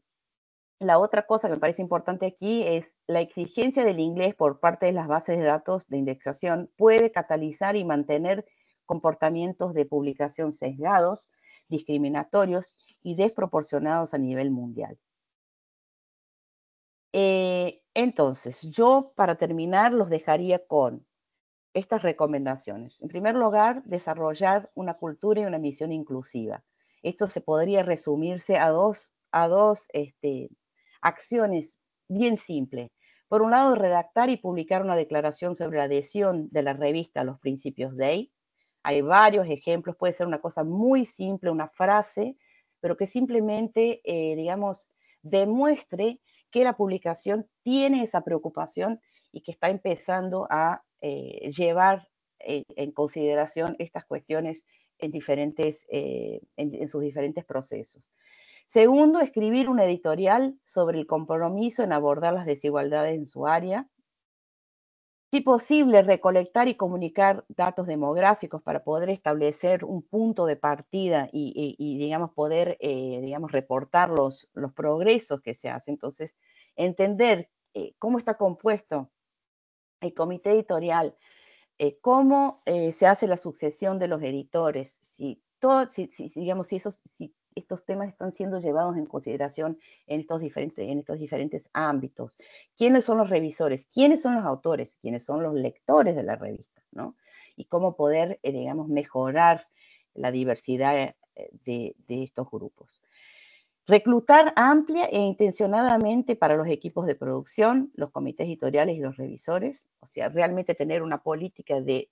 la otra cosa que me parece importante aquí es la exigencia del inglés por parte de las bases de datos de indexación puede catalizar y mantener comportamientos de publicación sesgados, discriminatorios y desproporcionados a nivel mundial. Eh, entonces, yo para terminar los dejaría con estas recomendaciones. En primer lugar, desarrollar una cultura y una misión inclusiva. Esto se podría resumirse a dos, a dos este, acciones bien simples. Por un lado, redactar y publicar una declaración sobre la adhesión de la revista a los principios DEI. Hay varios ejemplos, puede ser una cosa muy simple, una frase, pero que simplemente, eh, digamos, demuestre que la publicación tiene esa preocupación y que está empezando a eh, llevar en, consideración estas cuestiones eh, en, en sus diferentes procesos. Segundo, escribir un editorial sobre el compromiso en abordar las desigualdades en su área. Si posible, recolectar y comunicar datos demográficos para poder establecer un punto de partida y, digamos, poder, eh, digamos, reportar los, los, progresos que se hacen. Entonces, entender eh, cómo está compuesto el comité editorial, eh, cómo se hace la sucesión de los editores, si todo, si, digamos, si, esos estos temas están siendo llevados en consideración en estos, diferentes, en estos diferentes ámbitos. ¿Quiénes son los revisores? ¿Quiénes son los autores? ¿Quiénes son los lectores de la revista? Y cómo poder, eh, digamos, mejorar la diversidad eh, de, estos grupos. Reclutar amplia e intencionadamente para los equipos de producción, los comités editoriales y los revisores, o sea, realmente tener una política de,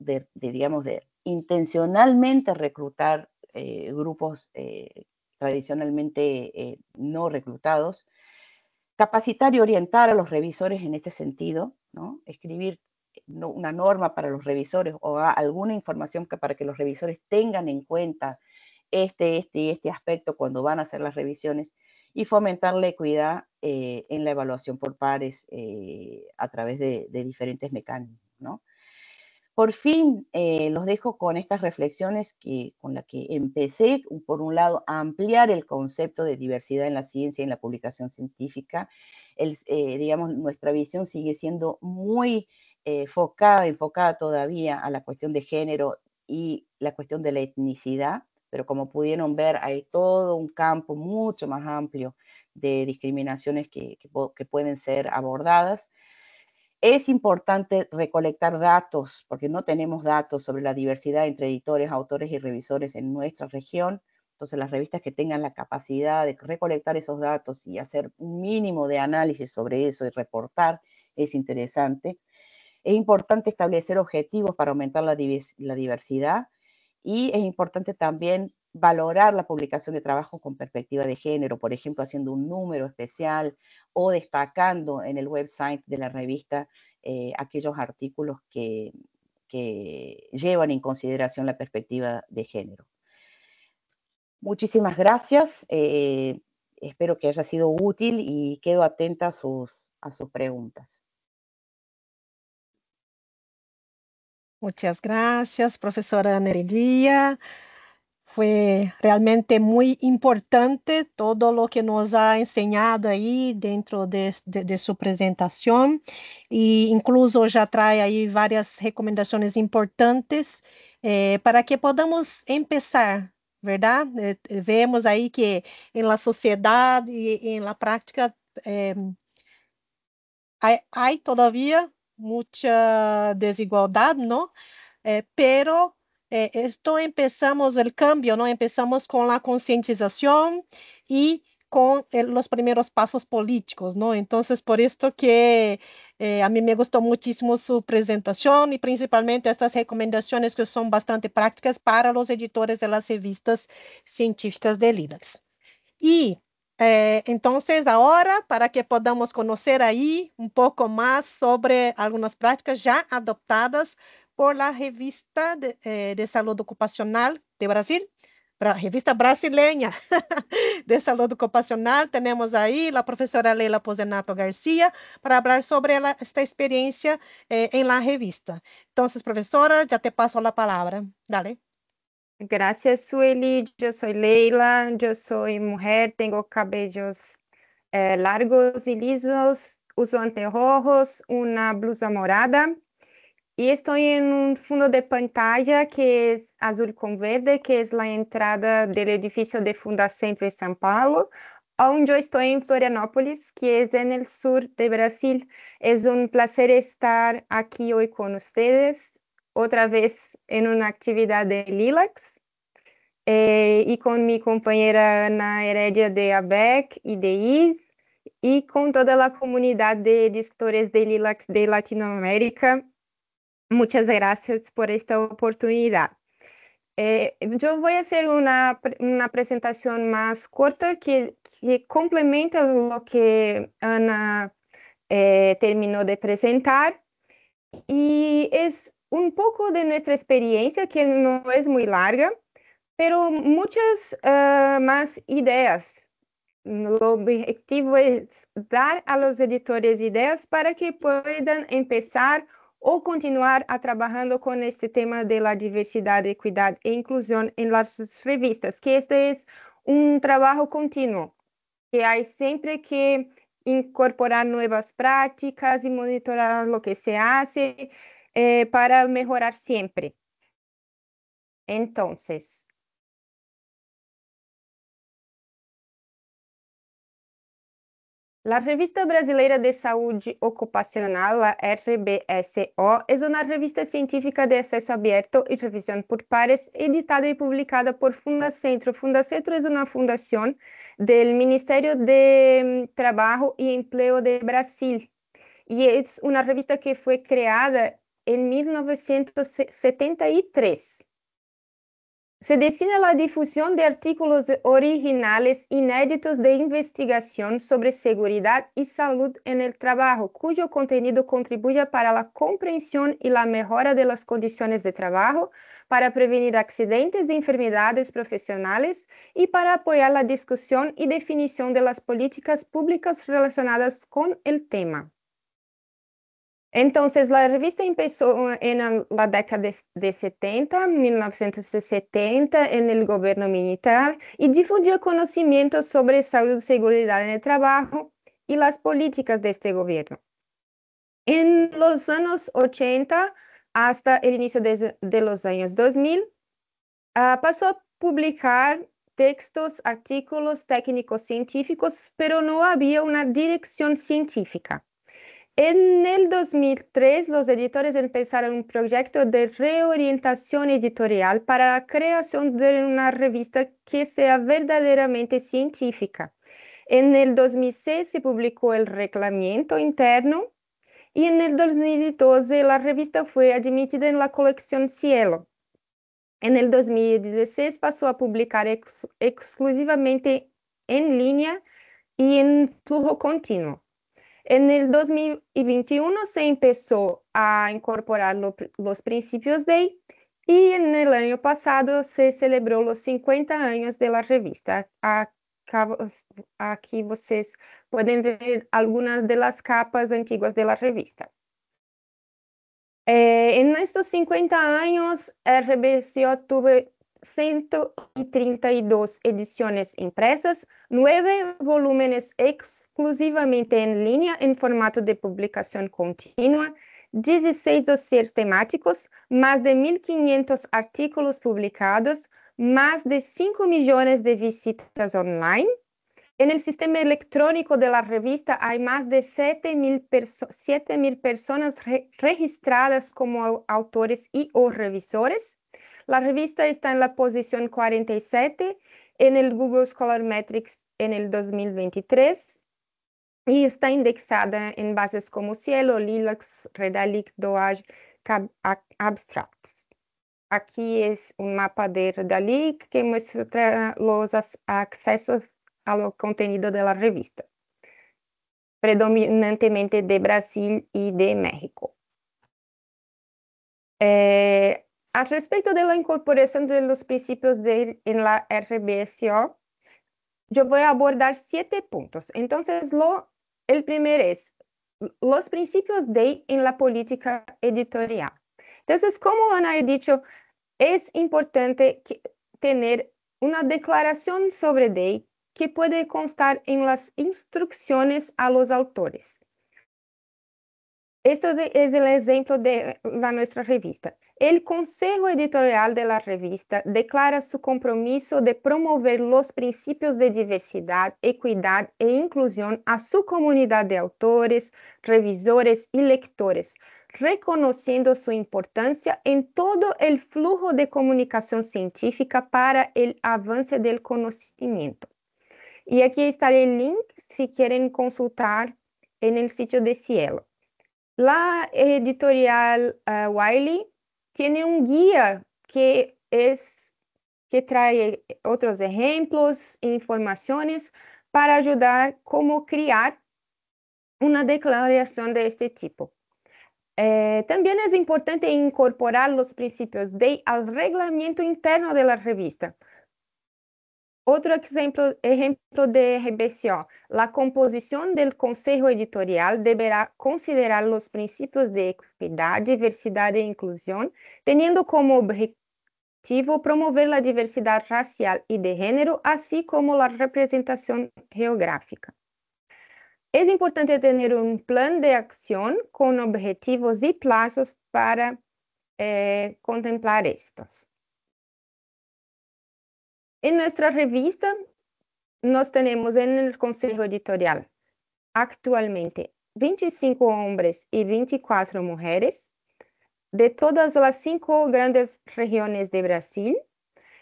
de digamos, de intencionalmente reclutar eh, grupos eh, tradicionalmente eh, no reclutados. Capacitar y orientar a los revisores en este sentido, ¿no? escribir una norma para los revisores o alguna información para que los revisores tengan en cuenta este, este este aspecto cuando van a hacer las revisiones y fomentar la equidad en la evaluación por pares a través de, diferentes mecanismos, ¿no? Por fin, eh, los dejo con estas reflexiones que, con las que empecé, por un lado, a ampliar el concepto de diversidad en la ciencia y en la publicación científica. El, eh, digamos, nuestra visión sigue siendo muy eh, enfocada todavía a la cuestión de género y la cuestión de la etnicidad, pero como pudieron ver, hay todo un campo mucho más amplio de discriminaciones que pueden ser abordadas. Es importante recolectar datos, porque no tenemos datos sobre la diversidad entre editores, autores y revisores en nuestra región. Entonces, las revistas que tengan la capacidad de recolectar esos datos y hacer un mínimo de análisis sobre eso y reportar es interesante. Es importante establecer objetivos para aumentar la, diversidad y es importante también valorar la publicación de trabajos con perspectiva de género, por ejemplo, haciendo un número especial o destacando en el website de la revista eh, aquellos artículos que, llevan en consideración la perspectiva de género. Muchísimas gracias. Eh, espero que haya sido útil y quedo atenta a sus, a sus preguntas. Muchas gracias, profesora Neridía. Foi realmente muito importante todo o que nos ha enseñado aí dentro de, de, de e incluso já traz aí várias recomendações importantes eh, para que podamos começar, verdade? Eh, eh, vemos aí que la sociedade e na prática eh, há, todavia muita desigualdade, não? Eh, pero eh, esto empezamos el cambio, ¿no? Empezamos con la concientización y con eh, los primeros pasos políticos, ¿no? Entonces, por esto que eh, a mí me gustó muchísimo su presentación y principalmente estas recomendaciones que son bastante prácticas para los editores de las revistas científicas de líderes. Y eh, entonces, ahora, para que podamos conocer ahí un poco más sobre algunas prácticas já adoptadas por la revista de, eh, de salud ocupacional de Brasil, revista brasileira de saúde ocupacional. Temos aí a professora Leila Pozenato Garcia para falar sobre esta experiência em eh, la revista. Então, professora, já te passo a palavra. Dale. Gracias, Sueli. Eu sou Leila, eu sou mulher, tenho cabelos eh, largos e lisos, uso anteojos, uma blusa morada e estou em um fundo de pantalla que é azul com verde, que é a entrada do edifício de Fundação en São Paulo, onde estou em Florianópolis, que é no sul do de Brasil. É um prazer estar aqui hoje com vocês, outra vez em uma atividade de Lilacs, eh, com minha mi compañera Ana Heredia de ABEC e de IS, e com toda a comunidade de editores de Lilax de Latinoamérica Muchas gracias por esta oportunidad. Eh, yo voy a hacer una, presentación más corta que, complementa lo que Ana eh, terminó de presentar y es un poco de nuestra experiencia que no es muy larga, pero muchas eh, más ideas. El objetivo es dar a los editores ideas para que puedan empezar ou continuar a trabalhando com esse tema de diversidade, equidade e inclusão em nossas revistas, que este é um trabalho contínuo, que há sempre que incorporar novas práticas e monitorar o que se hace eh, para melhorar sempre. Então, La Revista Brasileira de Saúde Ocupacional, a RBSO, é uma revista científica de acesso aberto e revisão por pares, editada e publicada por Fundacentro. Fundacentro é uma fundação do Ministério de mm, Trabalho e Emprego de Brasil. E é uma revista que foi criada em 1973. se destina la difusión de artículos originales inéditos de investigación sobre seguridad y salud en el trabajo, cuyo contenido contribuya para la comprensión y la mejora de las condiciones de trabajo, para prevenir accidentes e enfermedades profesionales y para apoyar la discusión y definición de las políticas públicas relacionadas con el tema. Entonces, la revista empezó en la década de 70, 1970, en el gobierno militar y difundió conocimientos sobre salud y seguridad en el trabajo y las políticas de este gobierno. En los años 80 hasta el inicio de, los años 2000, ah, pasó a publicar textos, artículos técnicos científicos, pero no había una dirección científica. En el 2003, los editores empezaron un proyecto de reorientación editorial para la creación de una revista que sea verdaderamente científica. En el 2006 se publicó el reglamento interno y en el 2012 la revista fue admitida en la colección Cielo. En el 2016 pasó a publicar exclusivamente en línea y en flujo continuo. En el 2021 se empezó a incorporar lo, los principios de y en el año pasado se celebró los 50 años de la revista. Aquí vocês pueden ver algunas de las capas antiguas de la revista. Eh, en estos 50 años, RBCO tuvo 132 ediciones impresas, 9 volúmenes ex exclusivamente en línea en formato de publicación continua, 16 dossiers temáticos, más de 1.500 artículos publicados, más de 5 millones de visitas online. En el sistema electrónico de la revista hay más de 7.000 personas registradas como autores y o revisores. La revista está en la posición 47 en el Google Scholar Metrics en el 2023 e está indexada em bases como Cielo, Lilacs, Redalic, Doage, Abstracts. Aqui é um mapa de Redalic que mostra os acessos ao conteúdo da revista, predominantemente de Brasil e de México. Eh, a respecto da incorporação dos de los principios RBSO, eu vou abordar siete pontos. Então, lo El primer es los principios de en la política editorial. Entonces, como Ana ha dicho, es importante tener una declaración sobre DEI que puede constar en las instrucciones a los autores. Esto es el ejemplo de nuestra revista. O Consejo Editorial de la revista declara su compromiso de promover los principios de diversidad, equidad e inclusión a su comunidad de autores, revisores y lectores, reconociendo su importancia en todo el flujo de comunicación científica para el avance del conocimiento. Y aquí estará el link si quieren consultar en el sitio de Cielo. La editorial uh, Wiley tiene un guía que que trae otros ejemplos e informaciones para ayudar cómo crear una declaración de este tipo. Eh, también es importante incorporar los principios de al reglamento interno de la revista, Outro exemplo de RBCO. La composición del Consejo Editorial deberá considerar los principios de equidad, diversidad e inclusión, teniendo como objetivo promover la diversidad racial y de género, así como la representación geográfica. Es importante tener un plan de acción con objetivos y plazos para eh, contemplar estos. En nuestra revista nos tenemos en el consejo editorial actualmente 25 hombres y 24 mujeres de todas las cinco grandes regiones de Brasil.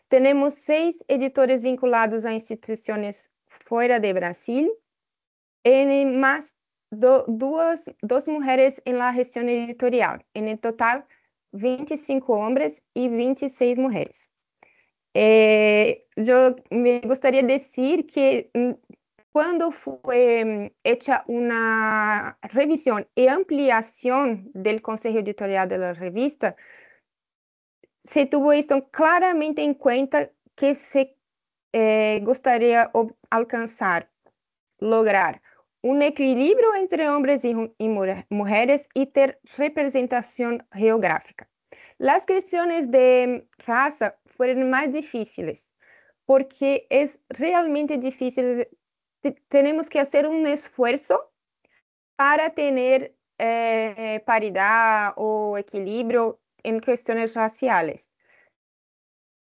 Tenemos seis editores vinculados a instituciones fuera de Brasil e más duas dos, dos mujeres en la gestión editorial. En el total, 25 hombres y 26 mujeres. Eh, yo me gustaría decir que mm, cuando fue mm, hecha una revisión y ampliación del Consejo Editorial de la revista, se tuvo esto claramente en cuenta que se eh, gustaría alcanzar, lograr un equilibrio entre hombres y, mujeres y tener representación geográfica. Las cuestiones de mm, raza fueron más difíciles, porque es realmente difícil. tenemos que hacer un esfuerzo para tener eh, paridad o equilibrio en cuestiones raciales.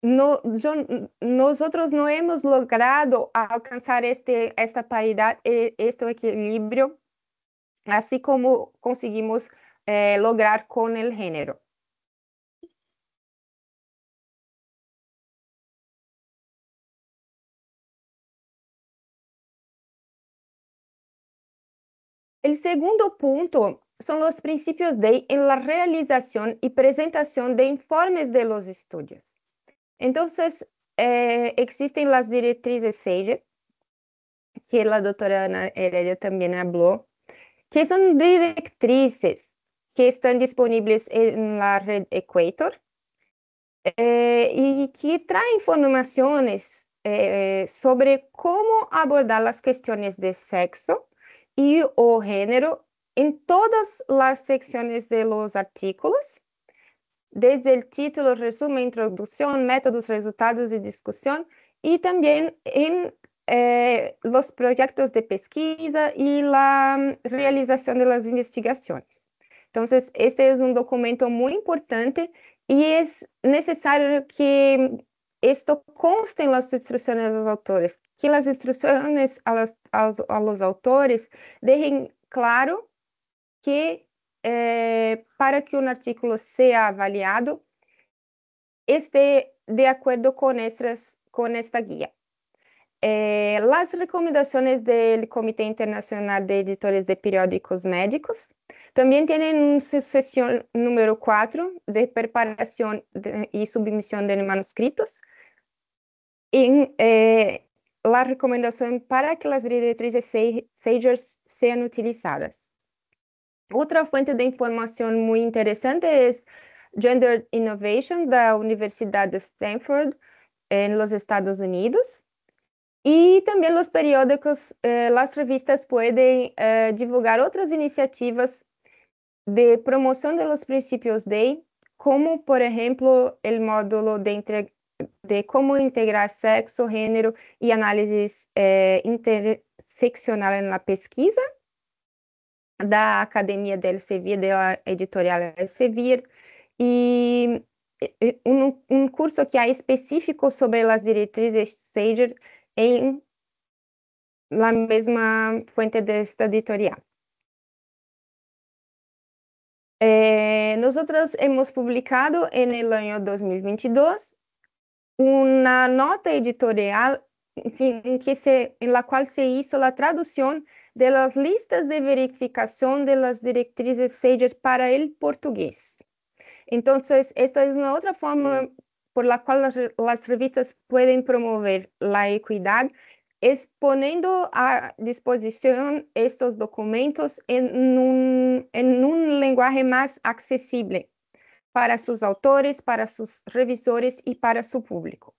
nosotros no hemos logrado alcanzar este, esta paridad, e, este equilibrio, así como conseguimos eh, lograr con el género. El segundo punto son los principios de en la realización y presentación de informes de los estudios. Entonces, eh, existen las directrices SAGE, que la doctora Ana también habló, que son directrices que están disponibles en la red Equator eh, y que traen informaciones eh, sobre cómo abordar las cuestiones de sexo e o gênero em todas as secções dos artículos, desde o título, resumen, introdução, métodos, resultados e discussão, e também em eh, los de pesquisa e a realização das investigações. Então esse este é um documento muito importante e é necessário que isto conste nas instruções dos autores, que as instruções aos, aos, aos autores deixem claro que eh, para que um artigo seja avaliado, este de acordo com, estas, com esta guia. Eh, as recomendações do Comitê Internacional de Editores de Periódicos Médicos também têm uma sucessão número 4 de preparação e submissão de manuscritos, em, eh, las recomendação é para que las directrices SAGER sean utilizadas. Otra fuente de información muy interesante es é Gender Innovation da Universidad de Stanford en eh, los Estados Unidos. Y también los periódicos, eh, las revistas pueden eh, divulgar otras iniciativas de promoción de los principios DEI, como por ejemplo el módulo de de como integrar sexo, gênero e análises é, interseccional na pesquisa, da Academia del Sevier, da editorial Sevier, e um, um, curso que é específico sobre as diretrizes Sager em na mesma fonte desta editorial. Eh, nós hemos publicado el ano 2022 una nota editorial en, la cual se hizo la traducción de las listas de verificación de las directrices SAGES para el portugués. Entonces, esta es una otra forma por la cual las, revistas pueden promover la equidad, es poniendo a disposición estos documentos en un lenguaje más accesible para sus autores, para sus revisores y para su público.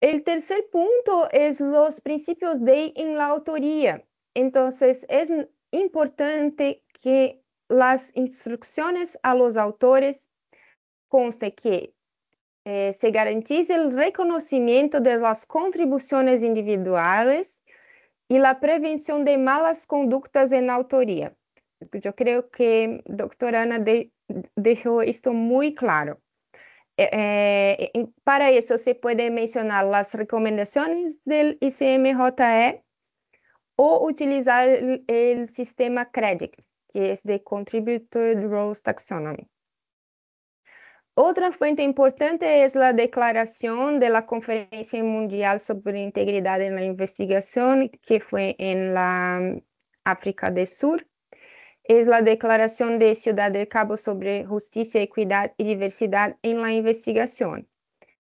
El tercer punto es los principios de en la autoría. Entonces, es importante que las instrucciones a los autores conste que eh, se garantice el reconocimiento de las contribuciones individuales y la prevención de malas conductas en la autoría. Pues, yo creo que doctora Ana dejó esto muy claro. Eh, eh, para eso se puede mencionar las recomendaciones del ICMJE o utilizar el, sistema CREDIT, que es de Contributor Roles Taxonomy. Otra fuente importante es la declaración de la Conferencia Mundial sobre Integridad en la Investigación, que fue en la mm, África del Sur, es la Declaración de Ciudad del Cabo sobre Justicia, Equidad y Diversidad en la Investigación,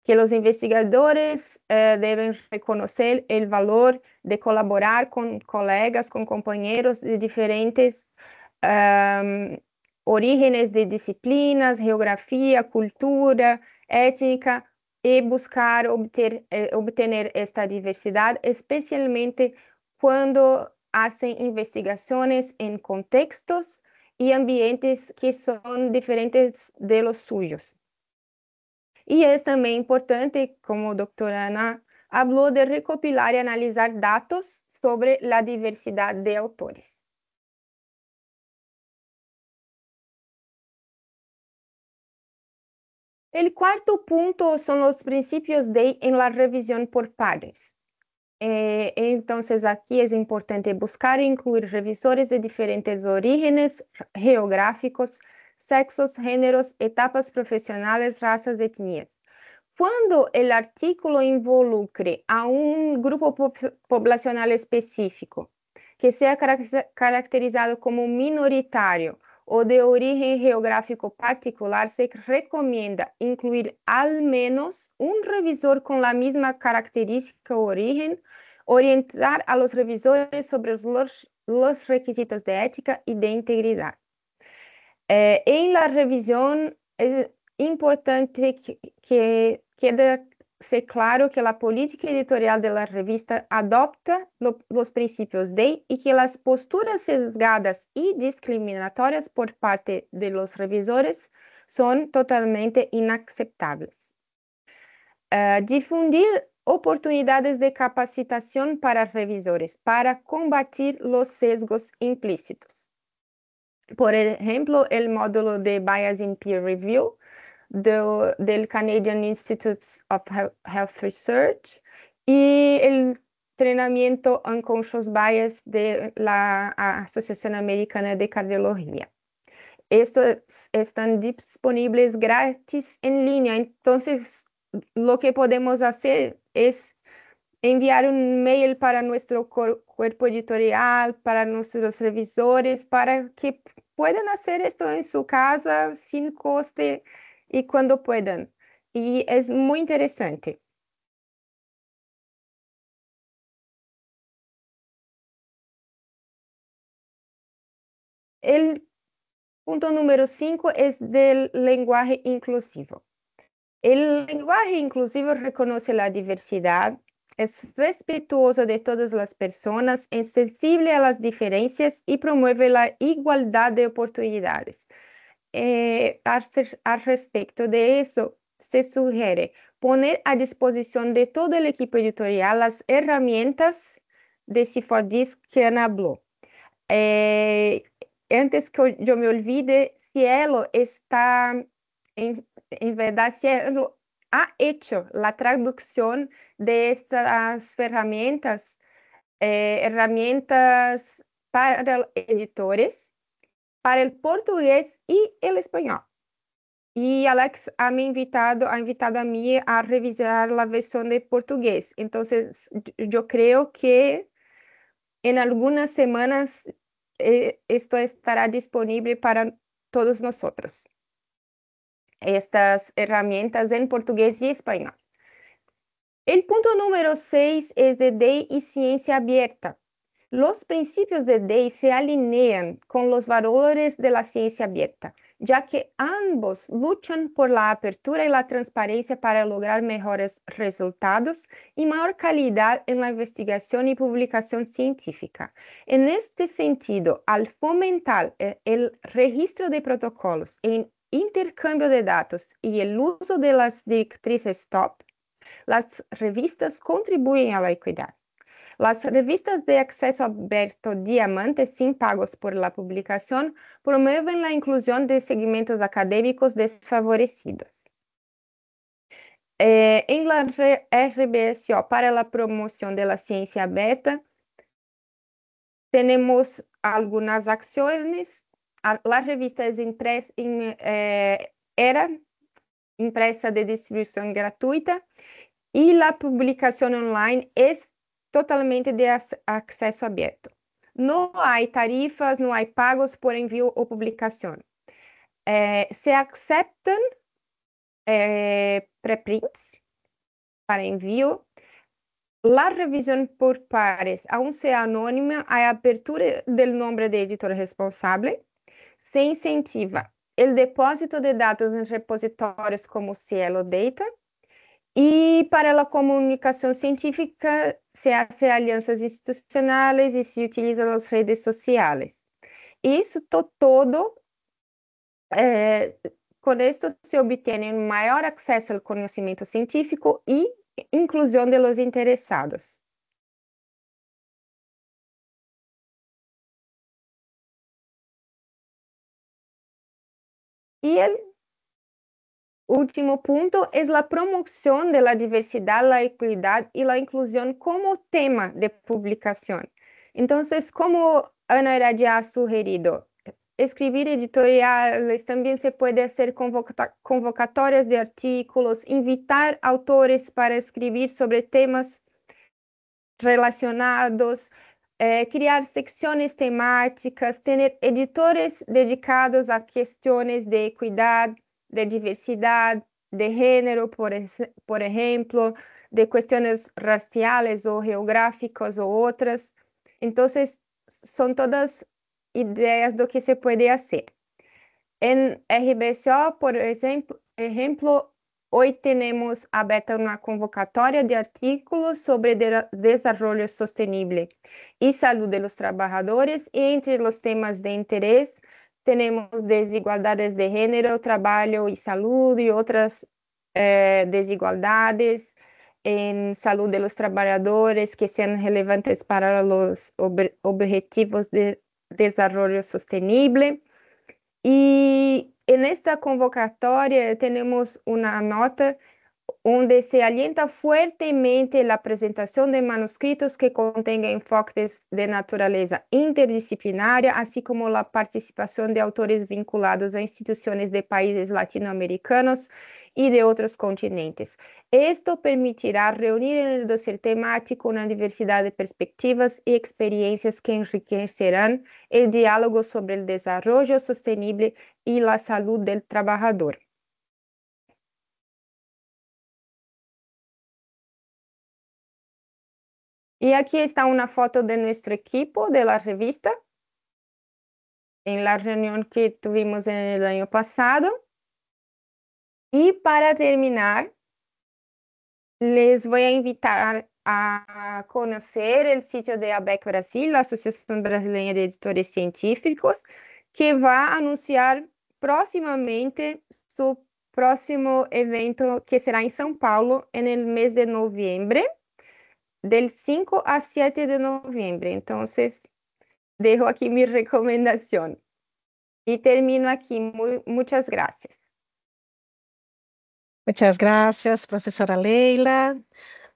que los investigadores eh, deben reconocer el valor de colaborar con colegas, con compañeros de diferentes um, ehm, orígenes de disciplinas, geografía, cultura, étnica, y buscar obter, eh, obtener esta diversidad, especialmente cuando hacen investigaciones en contextos y ambientes que son diferentes de los suyos. Y es también importante, como doctora Ana habló, de recopilar y analizar datos sobre la diversidad de autores. El cuarto punto son los principios de en la revisión por pares. Eh, então, aqui é importante buscar e incluir revisores de diferentes origens geográficos, sexos, gêneros, etapas profissionais, raças, etnias. Quando o artículo involucre a um grupo populacional específico, que seja caracterizado como minoritário o de origen geográfico particular, se recomienda incluir al menos un revisor con la misma característica o origen, orientar a los revisores sobre los, los requisitos de ética y de integridad. Eh, en la revisión es importante que, que quede ser claro que a política editorial da revista adopta os princípios de e que as posturas sesgadas e discriminatórias por parte dos revisores são totalmente inaceitáveis. Uh, eh, difundir oportunidades de capacitação para revisores para combatir os sesgos implícitos. Por exemplo, o módulo de Bias in Peer Review del Canadian Institute of Health Research y el entrenamiento Unconscious Bias de la Asociación Americana de Cardiología. Estos están disponibles gratis en línea, entonces lo que podemos hacer es enviar un mail para nuestro cuerpo editorial, para nuestros revisores, para que puedan hacer esto en su casa sin coste y cuando puedan. Y es muy interesante. El punto número 5 es del lenguaje inclusivo. El lenguaje inclusivo reconoce la diversidad, es respetuoso de todas las personas, es sensible a las diferencias y promueve la igualdad de oportunidades. Eh, al, respecto de eso, se sugiere poner a disposición de todo el equipo editorial las herramientas de Cifordis que Ana habló. Eh, antes que yo me olvide, Cielo está, en, verdad, Cielo ha hecho la traducción de estas herramientas, eh, herramientas para editores para el portugués y el español. Y e Alex ha, invitado, ha invitado a mí a revisar la versión de portugués. Entonces, yo creo que en algunas semanas eh, esto estará disponible para todos nosotros. Estas herramientas en portugués y español. El punto número 6 es de DEI y Ciencia Abierta. Los principios de DEI se alinean con los valores de la ciencia abierta, ya que ambos luchan por la apertura y la transparencia para lograr mejores resultados y mayor calidad en la investigación y publicación científica. En este sentido, al fomentar e, el registro de protocolos, en intercambio de datos y el uso de las directrices TOP, las revistas contribuyen a la equidad. Las revistas de acceso aberto Diamante, sin pagos por la publicación, promueven la inclusión de segmentos académicos desfavorecidos. Eh, en la RBSO, para la promoción de la ciencia abierta, tenemos algunas acciones. Las revistas impresas eh, eran impresa de distribución gratuita y la publicación online es totalmente de acesso aberto. Não há tarifas, não há pagos por envio ou publicação. Eh, se aceitam eh, é, preprints para envio. a revisão por pares, a um ser anônima, a abertura do nome do editor responsável se incentiva o depósito de dados em repositórios como Cielo Data e para a comunicação científica, se hace alianças institucionais e se utilizam as redes sociais. Isso todo, eh, com isso se obtém maior acesso ao conhecimento científico e inclusão de los interessados. E ele Último punto es la promoción de la diversidad, la equidad y la inclusión como tema de publicación. Entonces, como Ana ya ha sugerido, escribir editoriales, también se puede hacer convocatorias de artículos, invitar autores para escribir sobre temas relacionados, eh, crear secciones temáticas, tener editores dedicados a cuestiones de equidad, de diversidade, de género, por, por de questões raciales ou geográficas ou outras. Então, são todas ideias do que se pode fazer. Em RBCO, por exemplo, hoje temos aberta uma convocatória de artículos sobre de sustentável e y salud de trabalhadores, e entre os temas de interés temos desigualdades de gênero, trabalho e saúde, e outras eh, desigualdades em saúde dos trabalhadores que sejam relevantes para os ob objetivos de desenvolvimento sustentável. E nesta convocatória, temos uma nota donde se alienta fuertemente la presentación de manuscritos que contengan enfoques de naturaleza interdisciplinaria, así como la participación de autores vinculados a instituciones de países latinoamericanos y de otros continentes. Esto permitirá reunir en el dossier temático una diversidad de perspectivas y experiencias que enriquecerán el diálogo sobre el desarrollo sostenible y la salud del trabajador. E aqui está uma foto de nosso equipo de la revista em la reunião que tuvimos no ano passado. E para terminar, les vou invitar a conhecer o sitio de ABEC Brasil, a Associação Brasileira de Editores Científicos, que vai anunciar próximamente seu próximo evento, que será em São Paulo, no mês de novembro. del 5 a 7 de noviembre. Entonces, dejo aquí mi recomendación. Y termino aquí. muchas gracias. Muchas gracias, profesora Leila.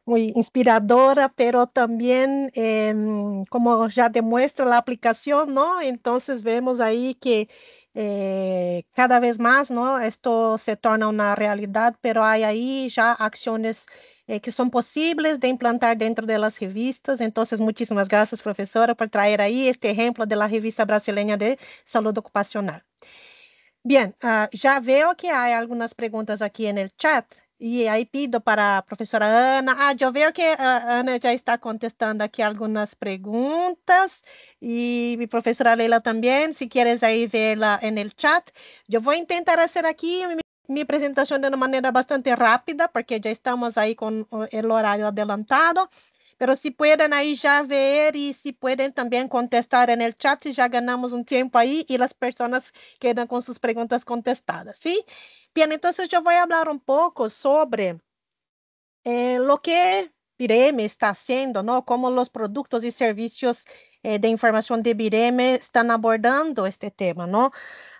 Muy inspiradora, pero también, em, como ya demuestra la aplicación, ¿no? Entonces vemos ahí que eh, cada vez más, ¿no? Esto se torna una realidad, pero hay ahí ya acciones eh, que são possíveis de implantar dentro das revistas. Então, muitíssimas graças, professora, por trazer aí este exemplo da revista brasileira de saúde ocupacional. Bem, uh, já veo que há algumas perguntas aqui no chat. E aí pido para a professora Ana. Ah, eu vejo que a ah, Ana já está contestando aqui algumas perguntas. E a professora Leila também, se queres aí vê-la no chat. Eu vou tentar fazer aqui minha apresentação é de uma maneira bastante rápida porque já estamos aí com o horário adelantado. mas se puderem aí já ver e se puderem também contestar no chat, já ganamos um tempo aí e as pessoas quedam com suas perguntas contestadas, sim. Bem, então eu vou falar um pouco sobre eh, que Bireme está fazendo, não? Como os produtos e serviços eh, de informação de Bireme estão abordando este tema, não?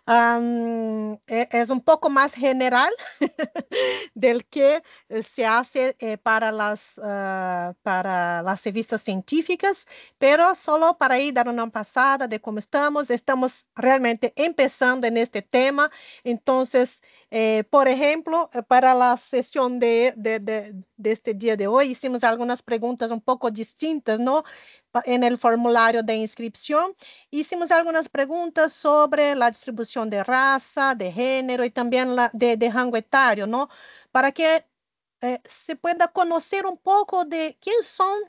E, es un poco más general del que eh, se hace eh, para, las, ah, para las revistas científicas, pero solo para ir dar una pasada de cómo estamos. Estamos realmente empezando en este tema, entonces eh, por ejemplo, eh, para la sesión de, este día de hoy hicimos algunas preguntas un poco distintas, ¿no? En el formulario de inscripción hicimos algunas preguntas sobre la distribución de raza, de género y también la, de, rango etario, ¿no? Para que eh, se pueda conocer un poco de quién son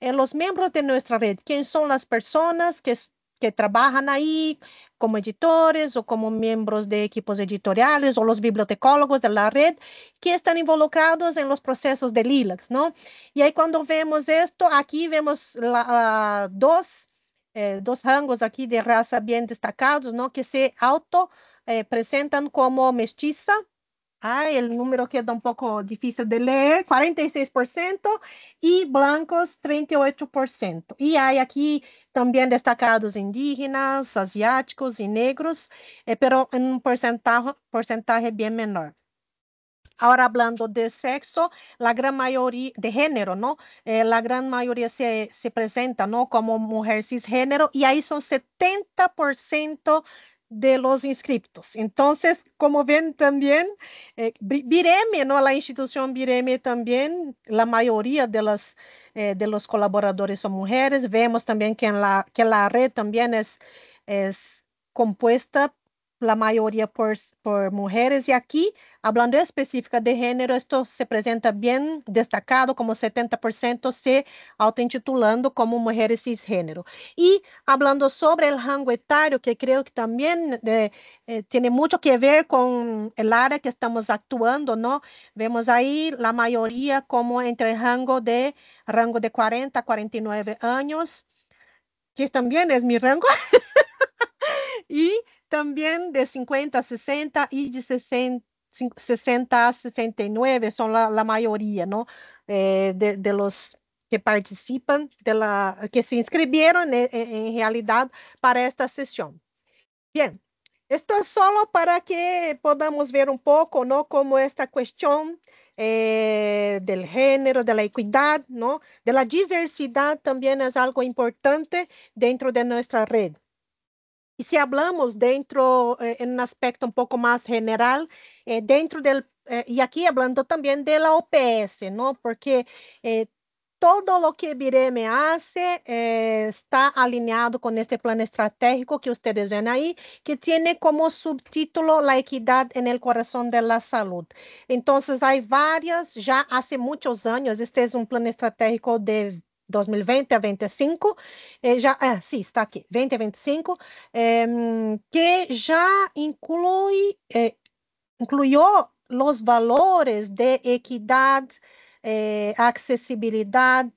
los miembros de nuestra red, quién son las personas que que trabalham aí como editores ou como membros de equipos editoriales ou os bibliotecólogos de la red que estão involucrados em los processos de LILAX, não? E aí quando vemos isto, aqui vemos la, la, ah, dos, eh, rangos de raça bem destacados, não? Que se auto eh, como mestiça, el número queda un poco difícil de leer, 46% y blancos 38%. Y hay aquí también destacados indígenas, asiáticos y negros, eh, pero en un porcentaje, porcentaje bien menor. Ahora hablando de sexo, la gran mayoría de género, ¿no? Eh, la gran mayoría se, se presenta, ¿no? Como mujer cisgénero y ahí son 70% de los inscriptos. Entonces, como ven también, eh, ¿no? la institución Bireme también, la mayoría de, las, eh, de los colaboradores son mujeres. Vemos también que, la, que la red también es, es compuesta la mayoría por, por mujeres. Y aquí, hablando específica de género, esto se presenta bien destacado, como 70% se autointitulando como mujeres cisgénero. Y hablando sobre el rango etario, que creo que también eh, eh, tiene mucho que ver con el área que estamos actuando, ¿no? Vemos ahí la mayoría como entre el rango de, rango de 40 a 49 años, que también es mi rango. y también de 50 a 60 y de 60, a 69 son la, mayoría, ¿no? Eh, de, los que participan, de la, que se inscribieron en, realidad para esta sesión. Bien, esto es solo para que podamos ver un poco, ¿no? Cómo esta cuestión eh, del género, de la equidad, ¿no? De la diversidad también es algo importante dentro de nuestra red. E se hablamos dentro, em eh, um aspecto um pouco mais general, eh, dentro del, eh, y aquí hablando también de la OPS, não? Porque eh, todo o que Bireme faz eh, está alinhado com este plano estratégico que vocês veem aí, que tem como subtítulo La equidad en el corazón de la salud. Então, há varias, já há muitos anos, este es um plano estratégico de 2020 a 25, eh, já, ah, sim, está aqui, 20 a 25, eh, que já inclui, eh, incluiu os valores de equidade, eh, acessibilidade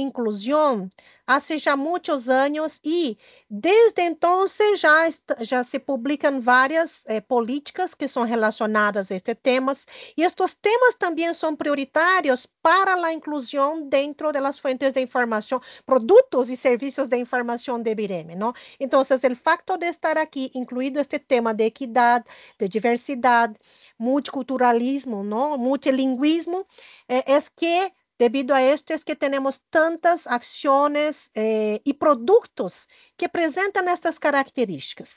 inclusão há já muitos anos e desde então já já se publicam várias eh, políticas que são relacionadas a este temas e estes temas também são prioritários para a inclusão dentro de fontes fuentes de informação produtos e serviços de informação de Bireme, então Entonces, o facto de estar aqui incluído este tema de equidade de diversidade multiculturalismo, ¿no? Multilingüismo, eh, es é que Debido a esto é que temos tantas ações eh, produtos que apresentam estas características.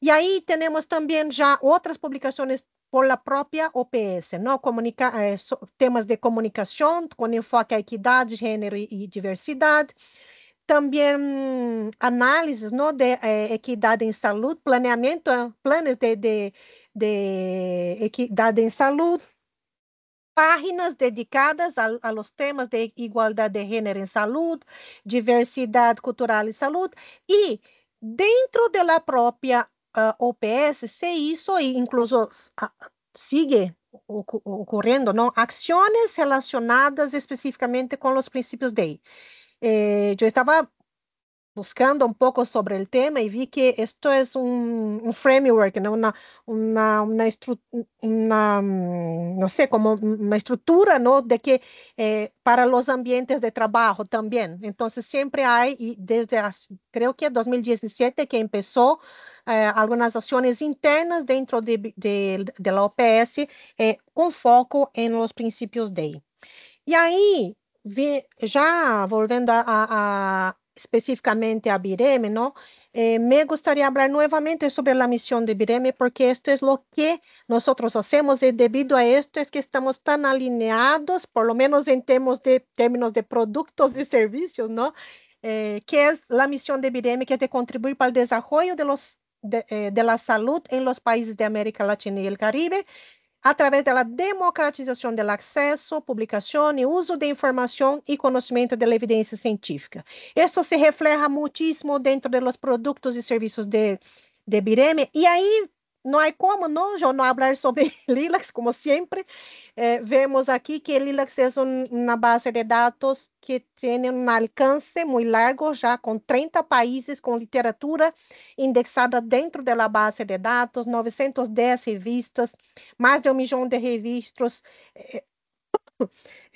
E aí temos também já outras publicações por la própria OPS, não? Comunica eh, so, temas de comunicação com enfoque à equidade, gênero e diversidade. Também mm, análises não? de eh, equidade em saúde, planeamento, planos de, de, de equidade em saúde páginas dedicadas a, a los temas de igualdade de género em salud, diversidade cultural e salud e dentro de la propia uh, ah, OPS se hizo e incluso uh, sigue ocorrendo, não? Ações relacionadas especificamente com os princípios DEI. Eh, eu estava buscando um pouco sobre o tema e vi que isto é um un framework, uma, uma, uma una, una, não mm, sei como uma estrutura, não, De que eh, para os ambientes de trabalho também. Então, sempre há e desde creio que 2017 que começou, eh, algunas acciones internas dentro de, de, de da OPS eh, foco em os princípios de. Y ahí, vi, já voltando a, a específicamente a Bireme, ¿no? Eh, me gustaría hablar nuevamente sobre la misión de Bireme porque esto es lo que nosotros hacemos y debido a esto es que estamos tan alineados, por lo menos en términos de, términos de productos y servicios, ¿no? Eh, que es la misión de Bireme, que es de contribuir para el desarrollo de los de, eh, la salud en los países de América Latina y el Caribe, a través da democratização do acesso, publicação e uso de informação e conhecimento da evidência científica. isso se refleja muitíssimo dentro dos produtos e serviços de, de Bireme, e aí não há como não, eu não falar sobre Lilacs, como sempre. Eh, vemos aqui que Lilacs é uma base de dados que tem um alcance muito largo, já com 30 países com literatura indexada dentro da base de dados, 910 revistas, mais de um milhão de registros. Eh,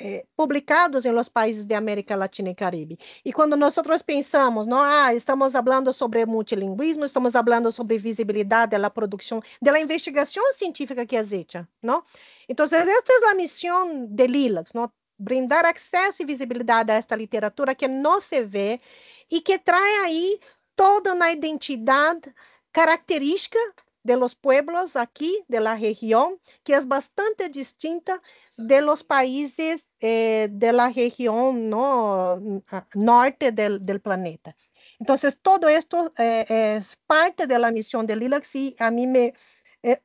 eh, publicados em los países de América Latina e Caribe. E quando nós pensamos, não, Ah, estamos falando sobre multilingüismo, estamos falando sobre visibilidade de la da de la científica que é feita, não? Então, essa é a missão de Lilacs, não, Brindar acesso e visibilidade a esta literatura que não se vê e que traz aí toda uma identidade característica de los pueblos aqui, de la região, que é bastante distinta de los países Eh, de la región norte del, planeta. Entonces, todo esto eh, es parte de la misión de LILAX y a mí me, eh,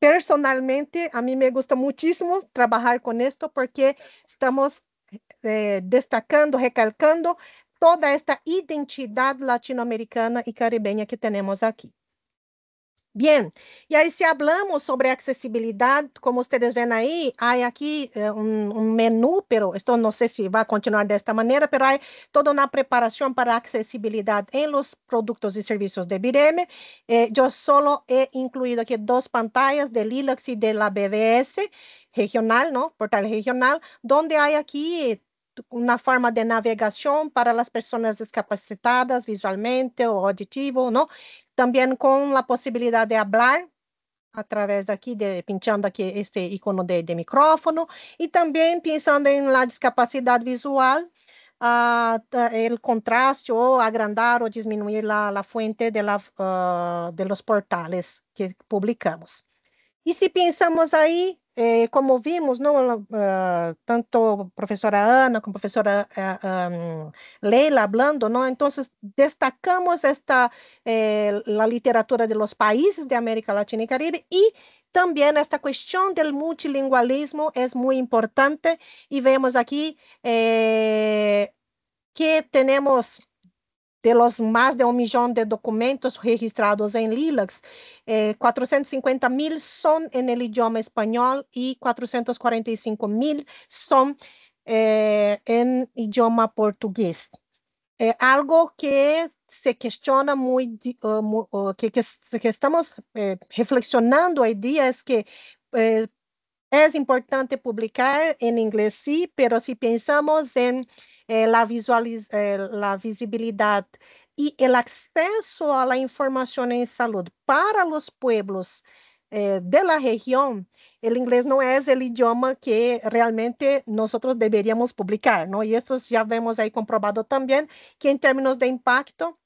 personalmente, a mí me gusta muchísimo trabajar con esto porque estamos destacando, recalcando toda esta identidad latinoamericana y caribeña que tenemos aquí. Bien, y ahí si hablamos sobre accesibilidad, como ustedes ven ahí, hay aquí eh, un, menú, pero esto no sé si va a continuar de esta manera, pero hay toda una preparación para accesibilidad en los productos y servicios de Bireme. Eh, yo solo he incluido aquí dos pantallas de Lilax y de la BBS regional, ¿no? Portal regional, donde hay aquí una forma de navegación para las personas discapacitadas visualmente o auditivo, ¿no? También con la posibilidad de hablar a través de aquí, de, pinchando aquí este icono de, micrófono y también pensando en la discapacidad visual, ah, el contraste o agrandar o disminuir la, fuente de, ah, de, los portales que publicamos. Y si pensamos ahí É, como vimos, não, uh, tanto a professora Ana como a professora uh, eh, um, ah, Leila hablando, não então destacamos esta, eh, literatura de países de América Latina e Caribe e também esta questão do multilingualismo é muito importante e vemos aqui eh, que temos de los más de un millón de documentos registrados en LILAX, eh, 450 mil son en el idioma español y 445 mil son eh, en idioma portugués. Eh, algo que se cuestiona muy, que, estamos eh, reflexionando hoy día es que eh, es importante publicar en inglés, sí, pero si pensamos en eh, la, eh, la visibilidad y el acceso a la información en salud para los pueblos eh, de la región, el inglés no es el idioma que realmente nosotros deberíamos publicar, ¿no? Y esto ya vemos ahí comprobado también que en términos de impacto,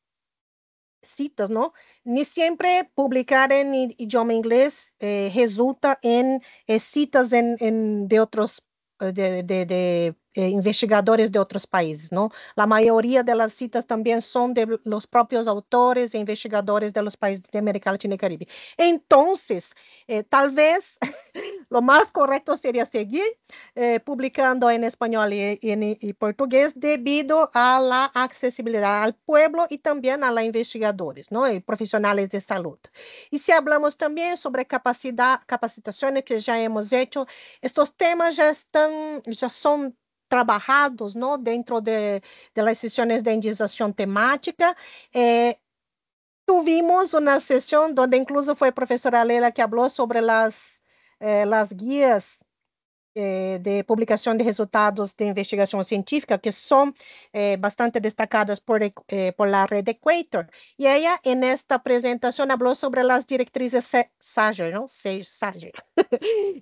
citas, ¿no? Ni siempre publicar en idioma inglés resulta en citas en, de otros de eh, investigadores de otros países, ¿no? La mayoría de las citas también son de los propios autores e investigadores de los países de América Latina y Caribe. Entonces, eh, tal vez lo más correcto sería seguir eh, publicando en español y, en portugués debido a la accesibilidad al pueblo y también a los investigadores, ¿no? Y profesionales de salud. Y si hablamos también sobre capacidad, capacitaciones que ya hemos hecho, estos temas ya están, ya son trabajados ¿no? Né, dentro de, das las de indização temática. É, tivemos uma sessão onde inclusive, incluso a professora Leila que falou sobre as eh, las eh, de publicação de resultados de investigação científica que são eh, bastante destacadas por, eh, por la Red Equator. E ela, em esta apresentação, falou sobre as diretrizes Sager, não? Sager.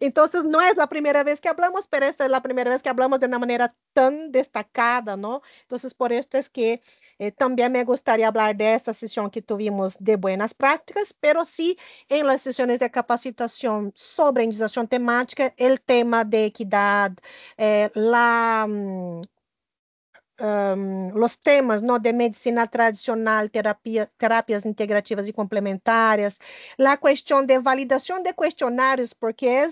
então, não é a primeira vez que falamos, mas esta é a primeira vez que falamos de uma maneira tão destacada, não? Então, por isso é que eh, también me gustaría hablar de esta sesión que tuvimos de buenas prácticas, pero sí en las sesiones de capacitación sobre indización temática, el tema de equidad, eh, la um, mm, os temas não, de medicina tradicional, terapia, terapias integrativas e complementares, a questão de validação de questionários, porque é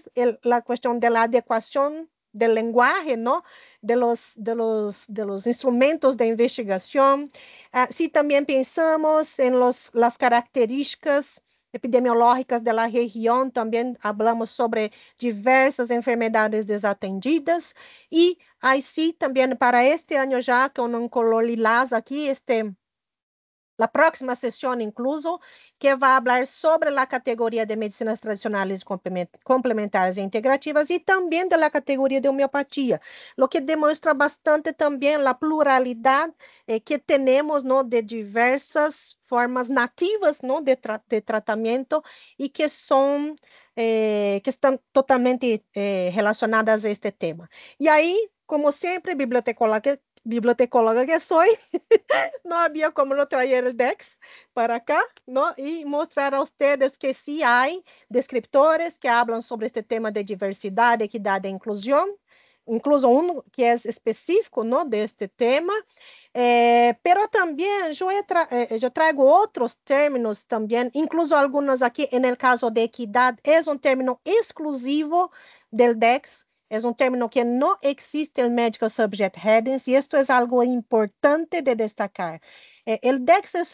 a questão da adequação del lenguaje, ¿no? De los, de los, de los instrumentos de investigación. Uh, si también pensamos en los, las características epidemiológicas de la región, también hablamos sobre diversas enfermedades desatendidas y así también para este año ya con lilás aquí, este La próxima sessão, incluso, que vai falar sobre a categoria de medicinas tradicionais complementares e integrativas e também da categoria de homeopatia, o que demonstra bastante também a pluralidade eh, que temos de diversas formas nativas ¿no? de, tra de tratamento e que são eh, que estão totalmente eh, relacionadas a este tema. E aí, como sempre, que bibliotecóloga que sou, não havia como não trazer o DEX para cá, não? E mostrar a vocês que sim, há descriptores que falam sobre este tema de diversidade, equidade e inclusão, incluso um que é específico não deste tema, eh, pero também eu, tra é, trago outros termos também, incluso alguns aqui, no caso de equidade, é um término exclusivo do DEX, Es un término que no existe no Medical Subject Headings y esto es algo importante de destacar. Eh, el DEX es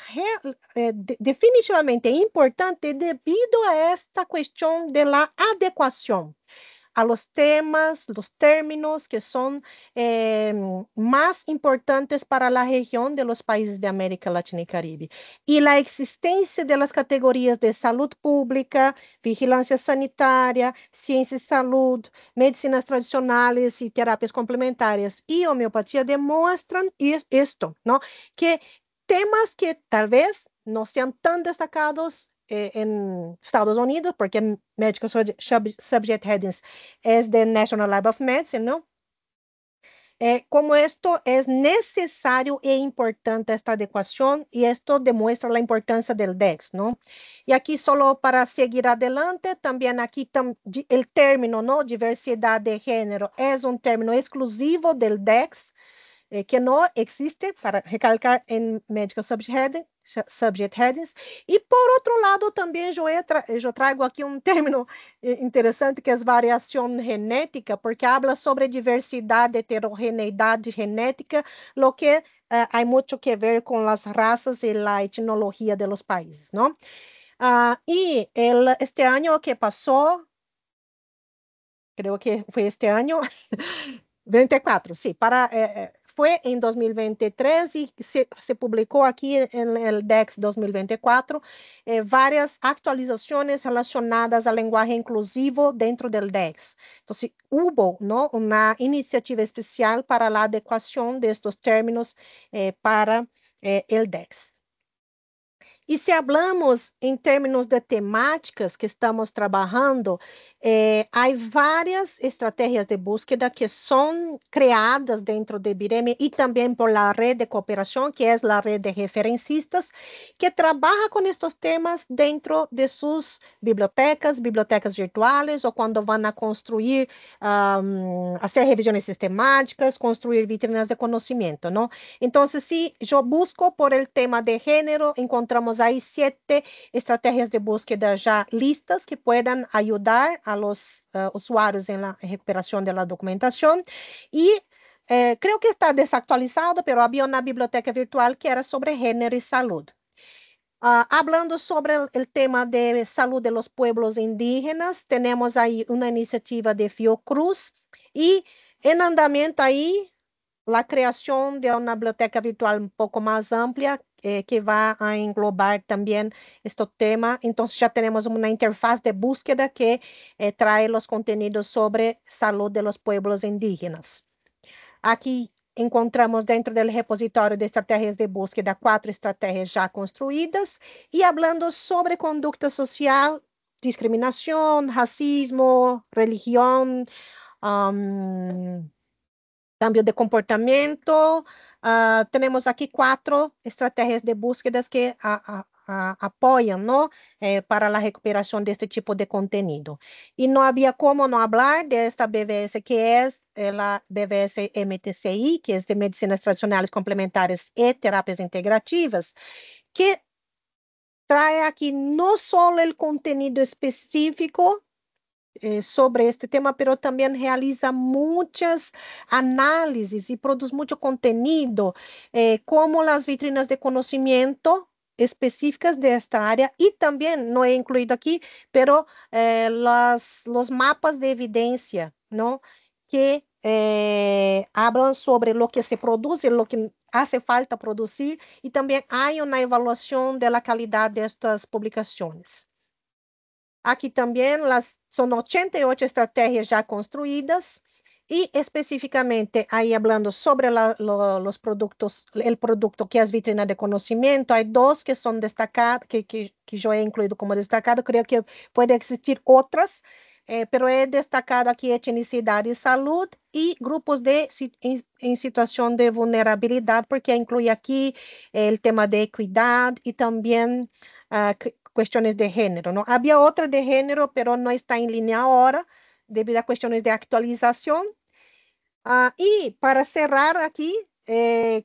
eh, definitivamente importante debido a esta cuestión de la adecuación a los temas, los términos que son eh, más importantes para la región de los países de América Latina y Caribe. Y la existencia de las categorías de salud pública, vigilancia sanitaria, ciencia y salud, medicinas tradicionales y terapias complementarias y homeopatía demuestran esto, ¿no? Que temas que tal vez no sean tan destacados in é, Estados Unidos, porque medical subject headings es é the National Lab of Medicine, ¿no? Eh, é, como esto es necesario e importante esta adecuación y esto demuestra la importancia del DEX, ¿no? Y aquí solo para seguir adelante, también aquí tam el término, ¿no? Diversidad de género es un término exclusivo del DEX eh, que no existe, para recalcar en Medical Subject Headings subject headings. E, por outro lado, também eu, tra eu trago aqui um término eh, interessante que é variação genética, porque habla sobre diversidade, heterogeneidade genética, lo que uh, eh, há muito que ver com as raças e a etnologia dos países, não? Uh, ah, e el, este ano que passou, creio que foi este ano, 24, sim, sí, para eh, eh fue en 2023 y se, se publicó aquí en el DEX 2024 eh, varias actualizaciones relacionadas al lenguaje inclusivo dentro del DEX. Entonces, hubo ¿no? una iniciativa especial para la adecuación de estos términos eh, para eh, el DEX. E se hablamos em termos de temáticas que estamos trabalhando, é, há várias estratégias de búsqueda que são criadas dentro de Bireme e também por a rede de cooperação, que é a rede de referencistas, que trabalha com estes temas dentro de suas bibliotecas, bibliotecas virtuais, ou quando vão a construir, um, fazer revisões sistemáticas, construir vitrinas de conhecimento, não? Então, se eu busco por el tema de gênero, encontramos aí sete estratégias de búsqueda já listas que podem ajudar a a los eh, usuarios en la recuperación de la documentación y eh, creo que está desactualizado, pero había una biblioteca virtual que era sobre género y salud. Ah, hablando sobre el, el, tema de salud de los pueblos indígenas, tenemos ahí una iniciativa de Fiocruz y en andamiento ahí la creación de una biblioteca virtual un poco más amplia eh, que va a englobar también este tema. Entonces ya tenemos una interfaz de búsqueda que eh, trae los contenidos sobre salud de los pueblos indígenas. Aquí encontramos dentro del repositorio de estrategias de búsqueda cuatro estrategias ya construidas y hablando sobre conducta social, discriminación, racismo, religión, um, cambio de comportamento Uh, ah, tenemos aquí cuatro estrategias de búsquedas que a, a, a, apoyan ¿no? Eh, para la recuperación de este tipo de contenido. Y no había cómo no hablar de esta BBS que es a eh, la BBS MTCI, que es de Medicinas Tradicionales Complementares y Terapias Integrativas, que trae aquí no solo el contenido específico eh, sobre este tema, pero también realiza muchas análisis y produce mucho contenido, eh, como las vitrinas de conocimiento específicas de esta área y también, no he incluido aquí, pero eh, las, los mapas de evidencia, ¿no? Que eh, hablan sobre lo que se produce, lo que hace falta producir y también hay una evaluación de la calidad de estas publicaciones. Aqui também as Son 88 estrategias ya construidas y específicamente ahí hablando sobre los productos, el producto que es vitrina de conocimiento, hay dos que son destacados, que, que, que, yo he incluido como destacado, creo que puede existir otras, eh, pero he destacado aquí etnicidad y salud y grupos de, en, situación de vulnerabilidad, porque incluye aquí el tema de equidad y también ah, cuestiones de género, ¿no? Había otra de género, pero no está en línea ahora debido a cuestiones de actualización. Ah, y para cerrar aquí, eh,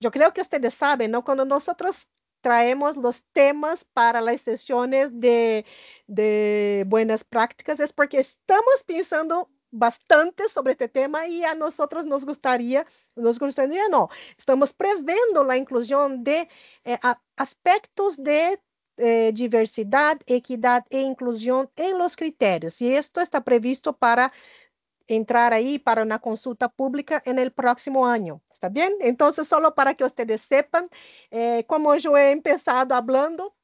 yo creo que ustedes saben, ¿no? Cuando nosotros traemos los temas para las sesiones de, buenas prácticas es porque estamos pensando bastante sobre este tema y a nosotros nos gustaría, nos gustaría no, estamos previendo la inclusión de eh, aspectos de eh, é, diversidad, equidad e inclusión en los criterios. Y esto está previsto para entrar ahí para una consulta pública en el próximo año. ¿Está bien? Entonces, solo para que ustedes sepan, eh, como yo he empezado hablando,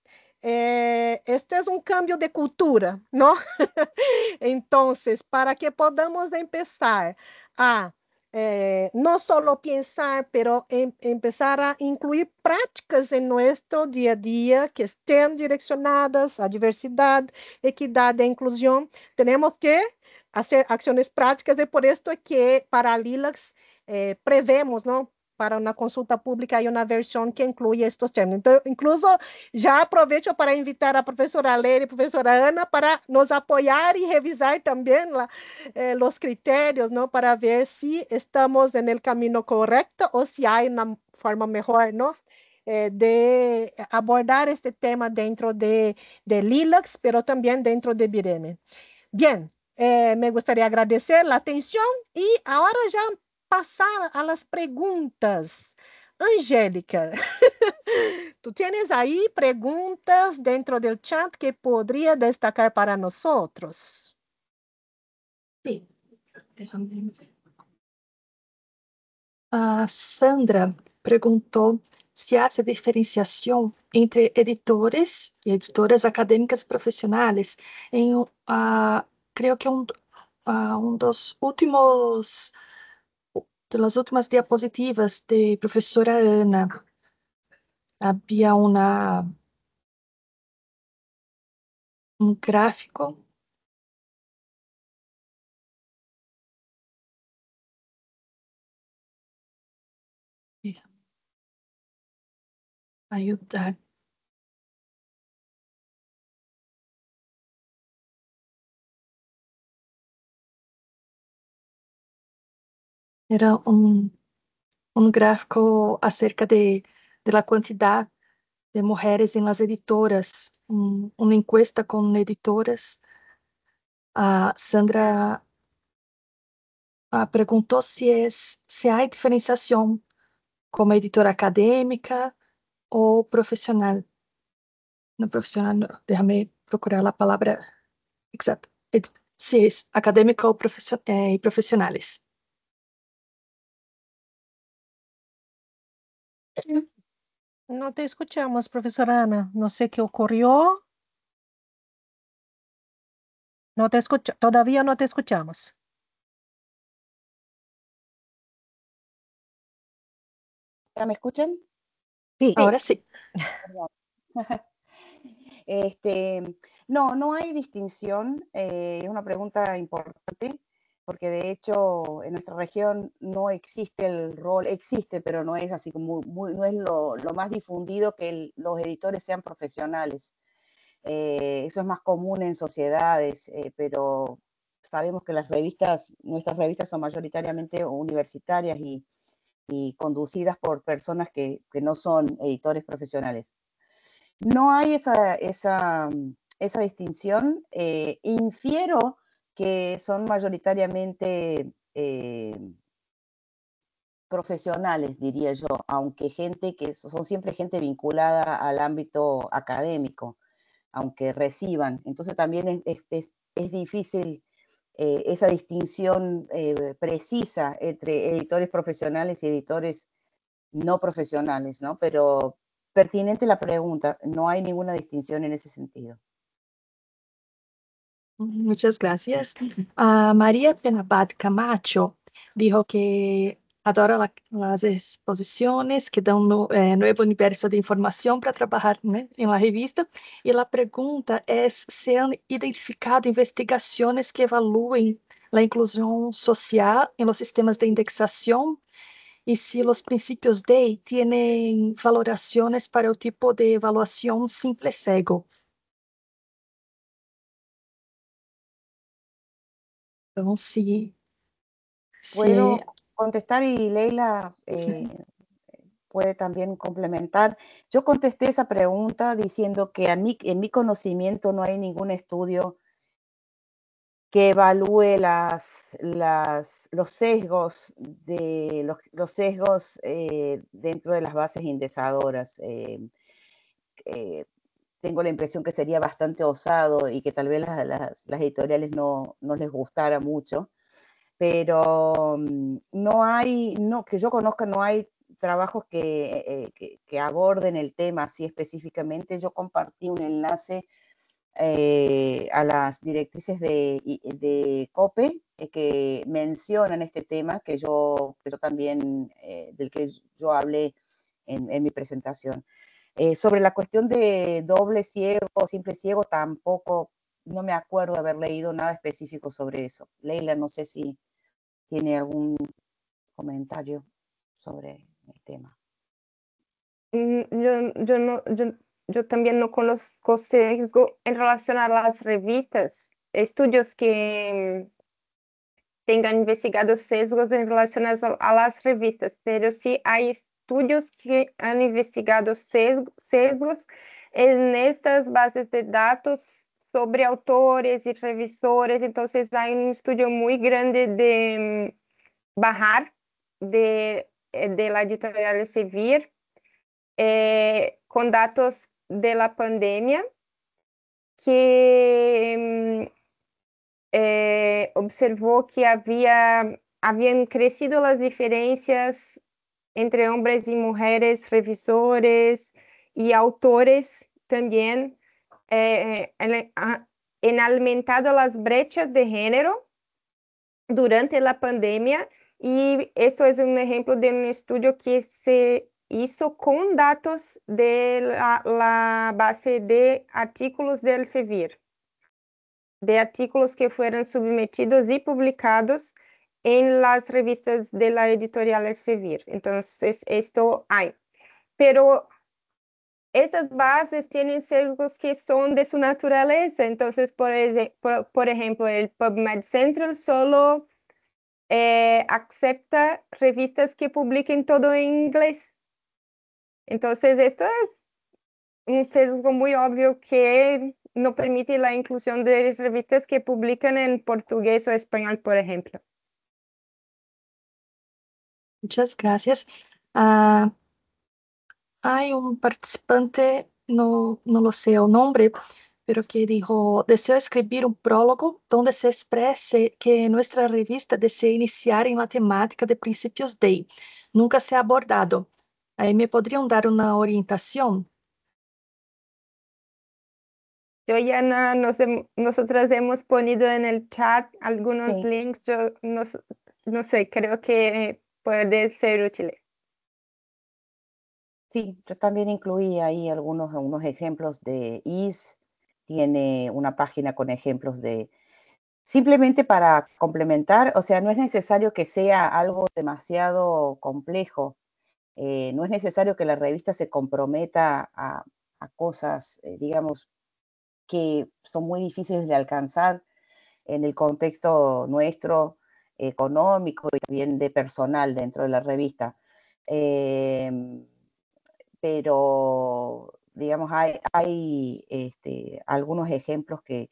eh, é, esto es é un cambio de cultura, ¿no? Entonces, para que podamos empezar a eh, no solo pensar, pero em, empezar a incluir práticas em nosso dia a dia que estejam direcionadas à diversidade, equidade e inclusão. Temos que fazer ações práticas e por isso é que para a Lilacs eh, prevemos, não? para uma consulta pública e uma versão que inclui estes termos. Então, incluso já aproveito para invitar a professora Leire a professora Ana para nos apoiar e revisar também eh, os eh, los Para ver se estamos no caminho correto ou se há uma forma melhor, não, eh, de abordar este tema dentro de, de LILAX, pero también dentro de Bireme. Bien, eh, me gustaría agradecer la atención y ahora ya passar a las preguntas. Angélica, tu tienes aí perguntas dentro do chat que poderia destacar para nós? Sim. A Sandra perguntou se há essa diferenciação entre editores e editoras acadêmicas profissionais em, uh, creio que é um, uh, um dos últimos pelas últimas diapositivas de professora Ana. Havia uma, um gráfico ayudar era um um gráfico acerca de, da quantidade de mulheres em las editoras, um uma encuesta com editoras. a Sandra a ah, perguntou se, é, se há diferenciação como editora acadêmica ou profissional. No profissional, não. Deixa-me procurar a palavra exata. Se é acadêmica ou profissionais. Eh, No te escuchamos, profesora Ana. No sé qué ocurrió. No te escucho. Todavía no te escuchamos. ¿Me escuchan? Sí. Ahora sí. Este, no, no hay distinción. Eh, es una pregunta importante porque de hecho en nuestra región no existe el rol, existe, pero no es así como, no es lo, más difundido que los editores sean profesionales. Eh, eso es más común en sociedades, eh, pero sabemos que las revistas, nuestras revistas son mayoritariamente universitarias y, conducidas por personas que, no son editores profesionales. No hay esa, distinción. Eh, infiero que son mayoritariamente eh, profesionales, diría yo, aunque gente que son siempre gente vinculada al ámbito académico, aunque reciban. Entonces también es, difícil eh, esa distinción eh, precisa entre editores profesionales y editores no profesionales, ¿no? Pero pertinente la pregunta, no hay ninguna distinción en ese sentido. Muchas gracias. Uh, María Penabad Camacho dijo que adora la, las exposiciones que dan no, eh, nuevo universo de información para trabajar né, en la revista. Y la pregunta es si han identificado investigaciones que evalúen la inclusión social en los sistemas de indexación y si los principios DEI tienen valoraciones para el tipo de evaluación simple cego. Oh, sí. Puedo contestar y Leila eh, puede también complementar. Yo contesté esa pregunta diciendo que a mí, en mi conocimiento no hay ningún estudio que evalúe las, los sesgos, de, los, sesgos eh, dentro de las bases indesadoras. Eh, eh tengo la impresión que sería bastante osado y que tal vez las, las, editoriales no, les gustara mucho, pero mm, no hay, no, que yo conozca, no hay trabajos que, eh, eh, aborden el tema así específicamente. Yo compartí un enlace eh, a las directrices de, de COPE que mencionan este tema que yo, también, del que yo hablé en mi presentación. Eh, sobre la cuestión de doble ciego o simple ciego, tampoco, no me acuerdo de haber leído nada específico sobre eso. Leila, no sé si tiene algún comentario sobre el tema. Mm, yo, yo, también no conozco sesgo en relación a las revistas, estudios que mm, tengan investigado sesgos en relación a, las revistas, pero sí hay estudios que han investigado sesgos nestas bases de dados sobre autores e revisores. Então, há um estudo muito grande de mm, Barrar, de, eh, de la editorial Elsevier, eh, com dados da pandemia, que mm, eh, observou que havia haviam crescido as diferenças entre hombres y mujeres, revisores y autores también, han eh, eh, ah, aumentado las brechas de género durante la pandemia y esto es un ejemplo de un estudio que se hizo con datos de la, base de artículos del SEVIR, de artículos que fueron submetidos y publicados en las revistas de la editorial Elsevier. Entonces, esto hay. Pero estas bases tienen sesgos que son de su naturaleza. Entonces, por, por ejemplo, el PubMed Central solo eh, acepta revistas que publiquen todo en inglés. Entonces, esto es un sesgo muy obvio que no permite la inclusión de revistas que publican en portugués o español, por ejemplo. Muchas gracias. Há ah, hay un participante, no, no lo sé el nombre, pero que dijo, deseo escribir un prólogo donde se exprese que nuestra revista desea iniciar en la temática de principios de, Nunca se ha abordado. Ahí me podrían dar una orientación. Yo ya Ana, nos, nosotras hemos ponido en el chat algunos sí. links. Yo no, no, sé, creo que puede ser útil. Sí, yo también incluí ahí algunos, algunos ejemplos de IS, tiene una página con ejemplos de, simplemente para complementar, o sea, no es necesario que sea algo demasiado complejo, eh, no es necesario que la revista se comprometa a, cosas, eh, digamos, que son muy difíciles de alcanzar en el contexto nuestro económico y también de personal dentro de la revista. Em, pero, digamos, hay, este, algunos ejemplos que,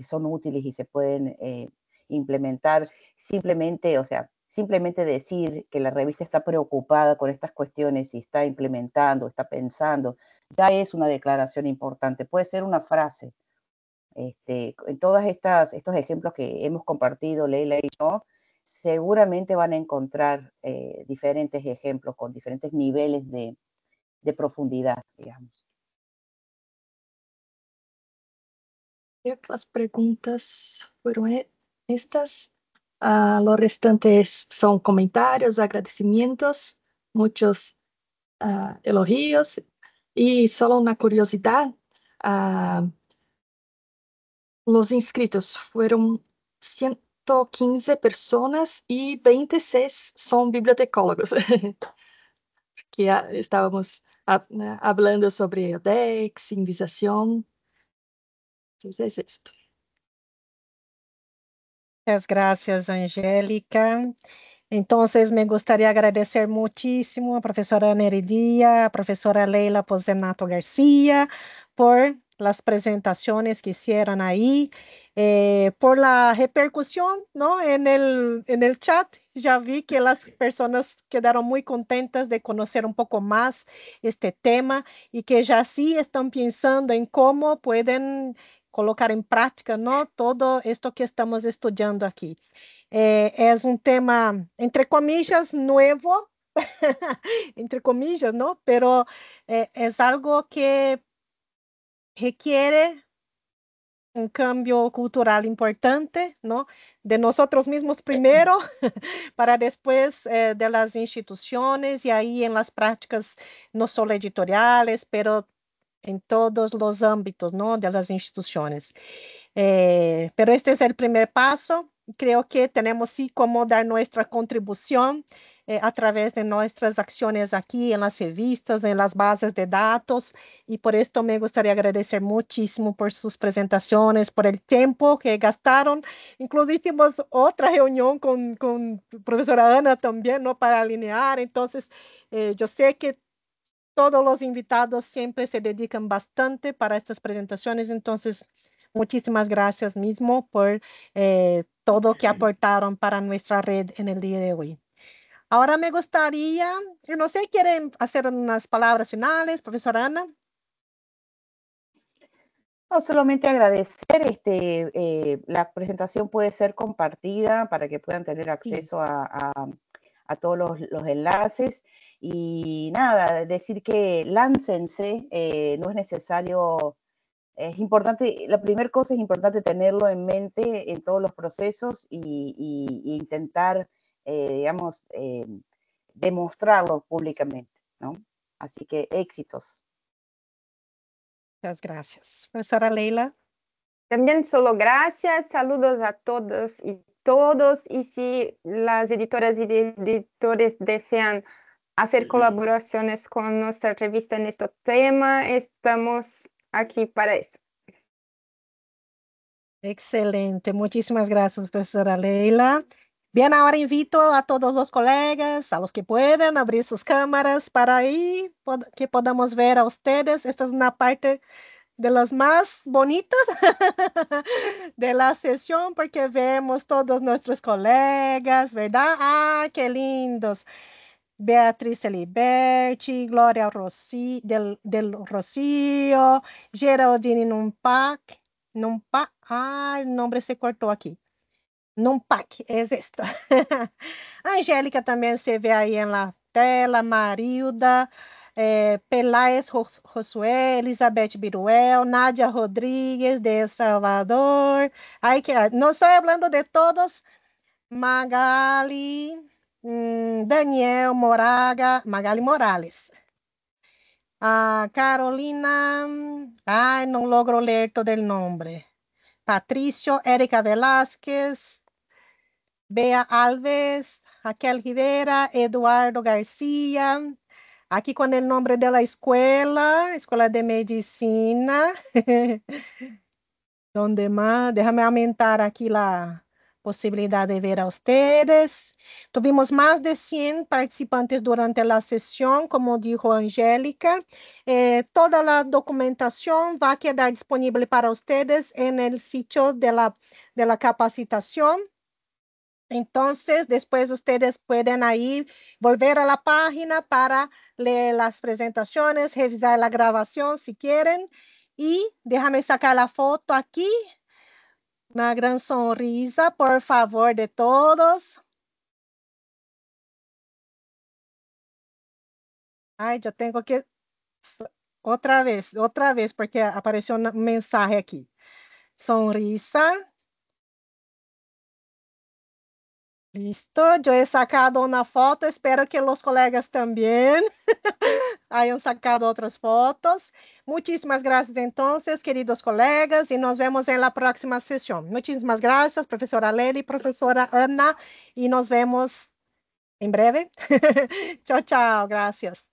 son útiles y se pueden eh, implementar. Simplemente, o sea, simplemente decir que la revista está preocupada con estas cuestiones y está implementando, está pensando, ya es una declaración importante. Puede ser una frase, este, en todos estos ejemplos que hemos compartido, Leila y yo, seguramente van a encontrar eh, diferentes ejemplos con diferentes niveles de, profundidad, digamos. Las preguntas fueron e-, estas. Ah, los restantes son comentarios, agradecimientos, muchos ah, elogios y solo una curiosidad. Ah, Los inscritos foram 115 pessoas e 26 são bibliotecólogos. porque estávamos eh, hablando sobre IODEX, indización. Entonces, é isso. Muitas graças, Angélica. Então, me gustaría agradecer muitíssimo a professora Neridia, a professora Leila Pozenato Garcia, por las presentaciones que hicieron ahí, eh, por la repercusión, ¿no? En el, en el chat ya vi que las personas quedaron muy contentas de conocer un poco más este tema y que ya sí están pensando en cómo pueden colocar en práctica, ¿no? Todo esto que estamos estudiando aquí. Eh, es un tema, entre comillas, nuevo, entre comillas, ¿no? Pero eh, es algo que requiere un cambio cultural importante, ¿no? De nosotros mismos primero, para después eh, de las instituciones y ahí en las prácticas, no solo editoriales, pero en todos los ámbitos, ¿no? De las instituciones. Eh, pero este es el primer paso. Creo que tenemos sí como dar nuestra contribución eh, a través de nuestras acciones aquí en las revistas, en las bases de datos. Y por esto me gustaría agradecer muchísimo por sus presentaciones, por el tiempo que gastaron. Incluso hicimos otra reunión con, con profesora Ana también, ¿no? Para alinear. Entonces, eh, yo sé que todos los invitados siempre se dedican bastante para estas presentaciones. Entonces, muchísimas gracias mismo por eh, todo que aportaron para nuestra red en el día de hoy. Ahora me gustaría, yo no sé, ¿quieren hacer unas palabras finales, profesora Ana? No, solamente agradecer, este, eh, la presentación puede ser compartida para que puedan tener acceso a, todos los, enlaces. Y nada, decir que láncense, eh, no es necesario, es importante, la primera cosa es importante tenerlo en mente en todos los procesos e intentar eh, digamos, eh, demostrarlo públicamente, ¿no? Así que éxitos. Muchas gracias. Profesora Leila. También solo gracias, saludos a todos y todos y si las editoras y editores desean hacer colaboraciones con nuestra revista en este tema, estamos aquí para eso. Excelente, muchísimas gracias, profesora Leila. Bien, ahora invito a todos los colegas, a los que puedan, abrir sus cámaras para ahí que podamos ver a ustedes. Esta es una parte de las más bonitas de la sesión porque vemos todos nuestros colegas, ¿verdad? ¡Ah, qué lindos! Beatriz Eliberti, Gloria Rossi, del, Rocío, Geraldine Numpac, Numpa, ah, el nombre se cortó aquí. num PAC, existo. Angélica também vê aí na tela, Marilda, é, Peláez Josué, Elizabeth Biruel, Nádia Rodrigues, de El Salvador. Aí que, ah, não estou falando de todos. Magali, hum, Daniel Moraga, Magali Morales. a Carolina, ai, não logro ler todo o nome. Patricio, Erika Velásquez Bea Alves, Raquel Rivera, Eduardo García, aquí con el nombre de la escuela, Escuela de Medicina. donde más? Déjame aumentar aquí la posibilidad de ver a ustedes. Tuvimos más de 100 participantes durante la sesión, como dijo Angélica. Eh, toda la documentación va a quedar disponible para ustedes en el sitio de la, de la capacitación. Entonces, después ustedes pueden ahí volver a la página para leer las presentaciones, revisar la grabación si quieren. Y déjame sacar la foto aquí. Una gran sonrisa, por favor, de todos. Ay, yo tengo que... Otra vez, otra vez, porque apareció un mensaje aquí. Sonrisa. Listo, yo he é sacado una foto, espero que los colegas también hayan sacado otras fotos. Muchísimas gracias entonces, queridos colegas, y nos vemos en la próxima sesión. Muchísimas gracias, profesora Lely, profesora Ana, y nos vemos en breve. chao, chao, gracias.